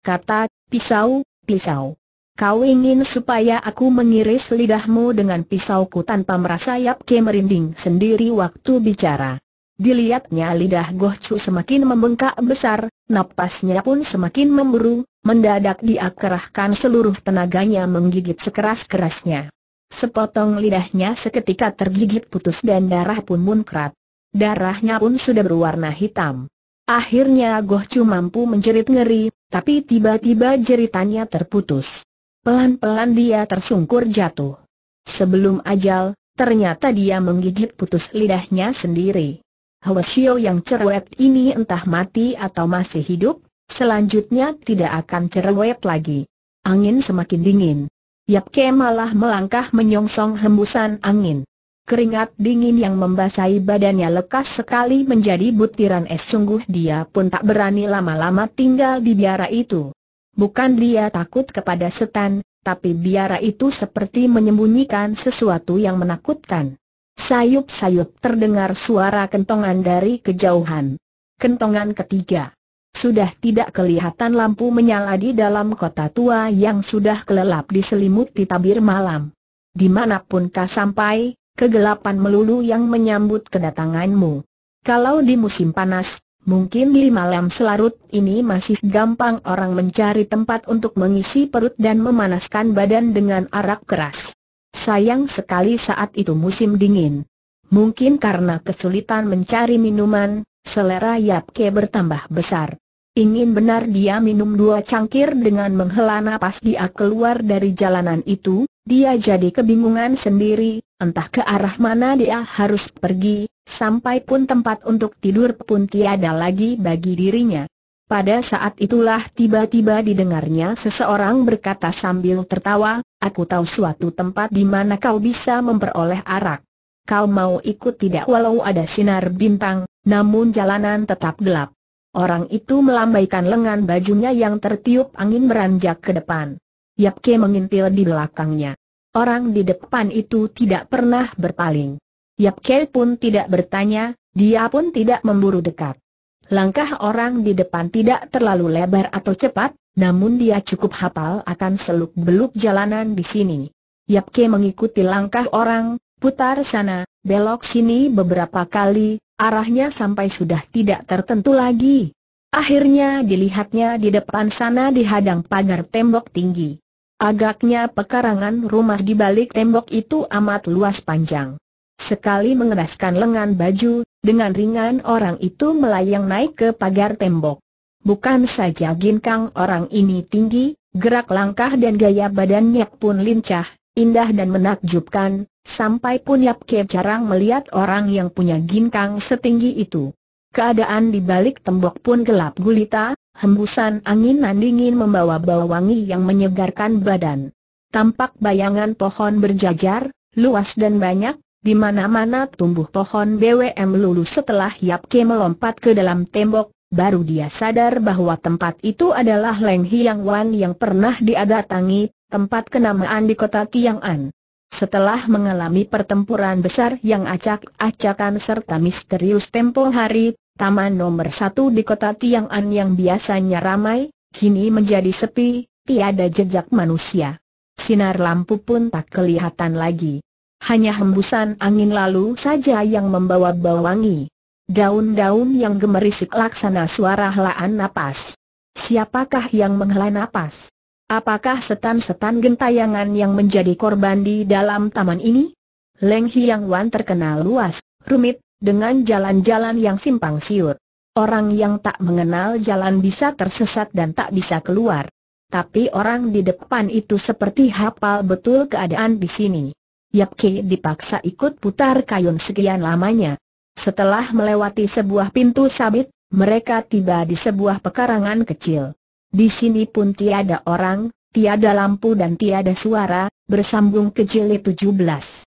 kata pisau, pisau. Kau ingin supaya aku mengiris lidahmu dengan pisauku tanpa merasa Yap Ke merinding sendiri waktu bicara. Dilihatnya lidah Goh Chu semakin membengkak besar, napasnya pun semakin memburu. mendadak dia kerahkan seluruh tenaganya menggigit sekeras-kerasnya. Sepotong lidahnya seketika tergigit putus dan darah pun muncrat. Darahnya pun sudah berwarna hitam. Akhirnya Goh Chu mampu menjerit ngeri, tapi tiba-tiba jeritannya terputus. Pelan-pelan dia tersungkur jatuh. Sebelum ajal, ternyata dia menggigit putus lidahnya sendiri. Hwasio yang cerewet ini entah mati atau masih hidup, selanjutnya tidak akan cerewet lagi. Angin semakin dingin. Yap Ke malah melangkah menyongsong hembusan angin. Keringat dingin yang membasahi badannya lekas sekali menjadi butiran es sungguh dia pun tak berani lama-lama tinggal di biara itu. Bukan dia takut kepada setan, tapi biara itu seperti menyembunyikan sesuatu yang menakutkan. Sayup-sayup terdengar suara kentongan dari kejauhan. Kentongan ketiga. Sudah tidak kelihatan lampu menyala di dalam kota tua yang sudah kelelap diselimuti tabir malam. Dimanapun kau sampai, kegelapan melulu yang menyambut kedatanganmu. Kalau di musim panas, Mungkin di malam selarut ini masih gampang orang mencari tempat untuk mengisi perut dan memanaskan badan dengan arak keras. Sayang sekali saat itu musim dingin. Mungkin karena kesulitan mencari minuman, selera Yapke bertambah besar. Ingin benar dia minum dua cangkir dengan menghela napas dia keluar dari jalanan itu, dia jadi kebingungan sendiri, entah ke arah mana dia harus pergi, sampai pun tempat untuk tidur pun tiada lagi bagi dirinya. Pada saat itulah tiba-tiba didengarnya seseorang berkata sambil tertawa, aku tahu suatu tempat di mana kau bisa memperoleh arak. Kau mau ikut tidak walau ada sinar bintang, namun jalanan tetap gelap. Orang itu melambaikan lengan bajunya yang tertiup angin beranjak ke depan. Yap Ke mengintil di belakangnya. Orang di depan itu tidak pernah berpaling. Yap Ke pun tidak bertanya, dia pun tidak memburu dekat. Langkah orang di depan tidak terlalu lebar atau cepat, namun dia cukup hafal akan seluk-beluk jalanan di sini. Yap Ke mengikuti langkah orang, putar sana, belok sini beberapa kali, arahnya sampai sudah tidak tertentu lagi. Akhirnya dilihatnya di depan sana dihadang pagar tembok tinggi. Agaknya pekarangan rumah di balik tembok itu amat luas panjang. Sekali mengeraskan lengan baju, dengan ringan orang itu melayang naik ke pagar tembok. Bukan saja ginkang orang ini tinggi, gerak langkah dan gaya badannya pun lincah, indah dan menakjubkan, sampai pun Yap Kep jarang melihat orang yang punya ginkang setinggi itu. Keadaan di balik tembok pun gelap gulita, Hembusan nan dingin membawa bau wangi yang menyegarkan badan. Tampak bayangan pohon berjajar, luas dan banyak, di mana-mana tumbuh pohon BWM lulu setelah Yap Ke melompat ke dalam tembok, baru dia sadar bahwa tempat itu adalah Leng Hiang Wan yang pernah diadatangi, tempat kenamaan di kota An. Setelah mengalami pertempuran besar yang acak-acakan serta misterius tempo hari, Taman nomor satu di kota Tiang'an yang biasanya ramai, kini menjadi sepi, tiada jejak manusia. Sinar lampu pun tak kelihatan lagi. Hanya hembusan angin lalu saja yang membawa bau wangi. Daun-daun yang gemerisik laksana suara helaan napas. Siapakah yang menghela napas? Apakah setan-setan gentayangan yang menjadi korban di dalam taman ini? Leng Hiang Wan terkenal luas, rumit, dengan jalan-jalan yang simpang siur. Orang yang tak mengenal jalan bisa tersesat dan tak bisa keluar. Tapi orang di depan itu seperti hafal betul keadaan di sini. Yap Yapke dipaksa ikut putar kayun sekian lamanya. Setelah melewati sebuah pintu sabit, mereka tiba di sebuah pekarangan kecil. Di sini pun tiada orang, tiada lampu dan tiada suara, bersambung ke jilid 17.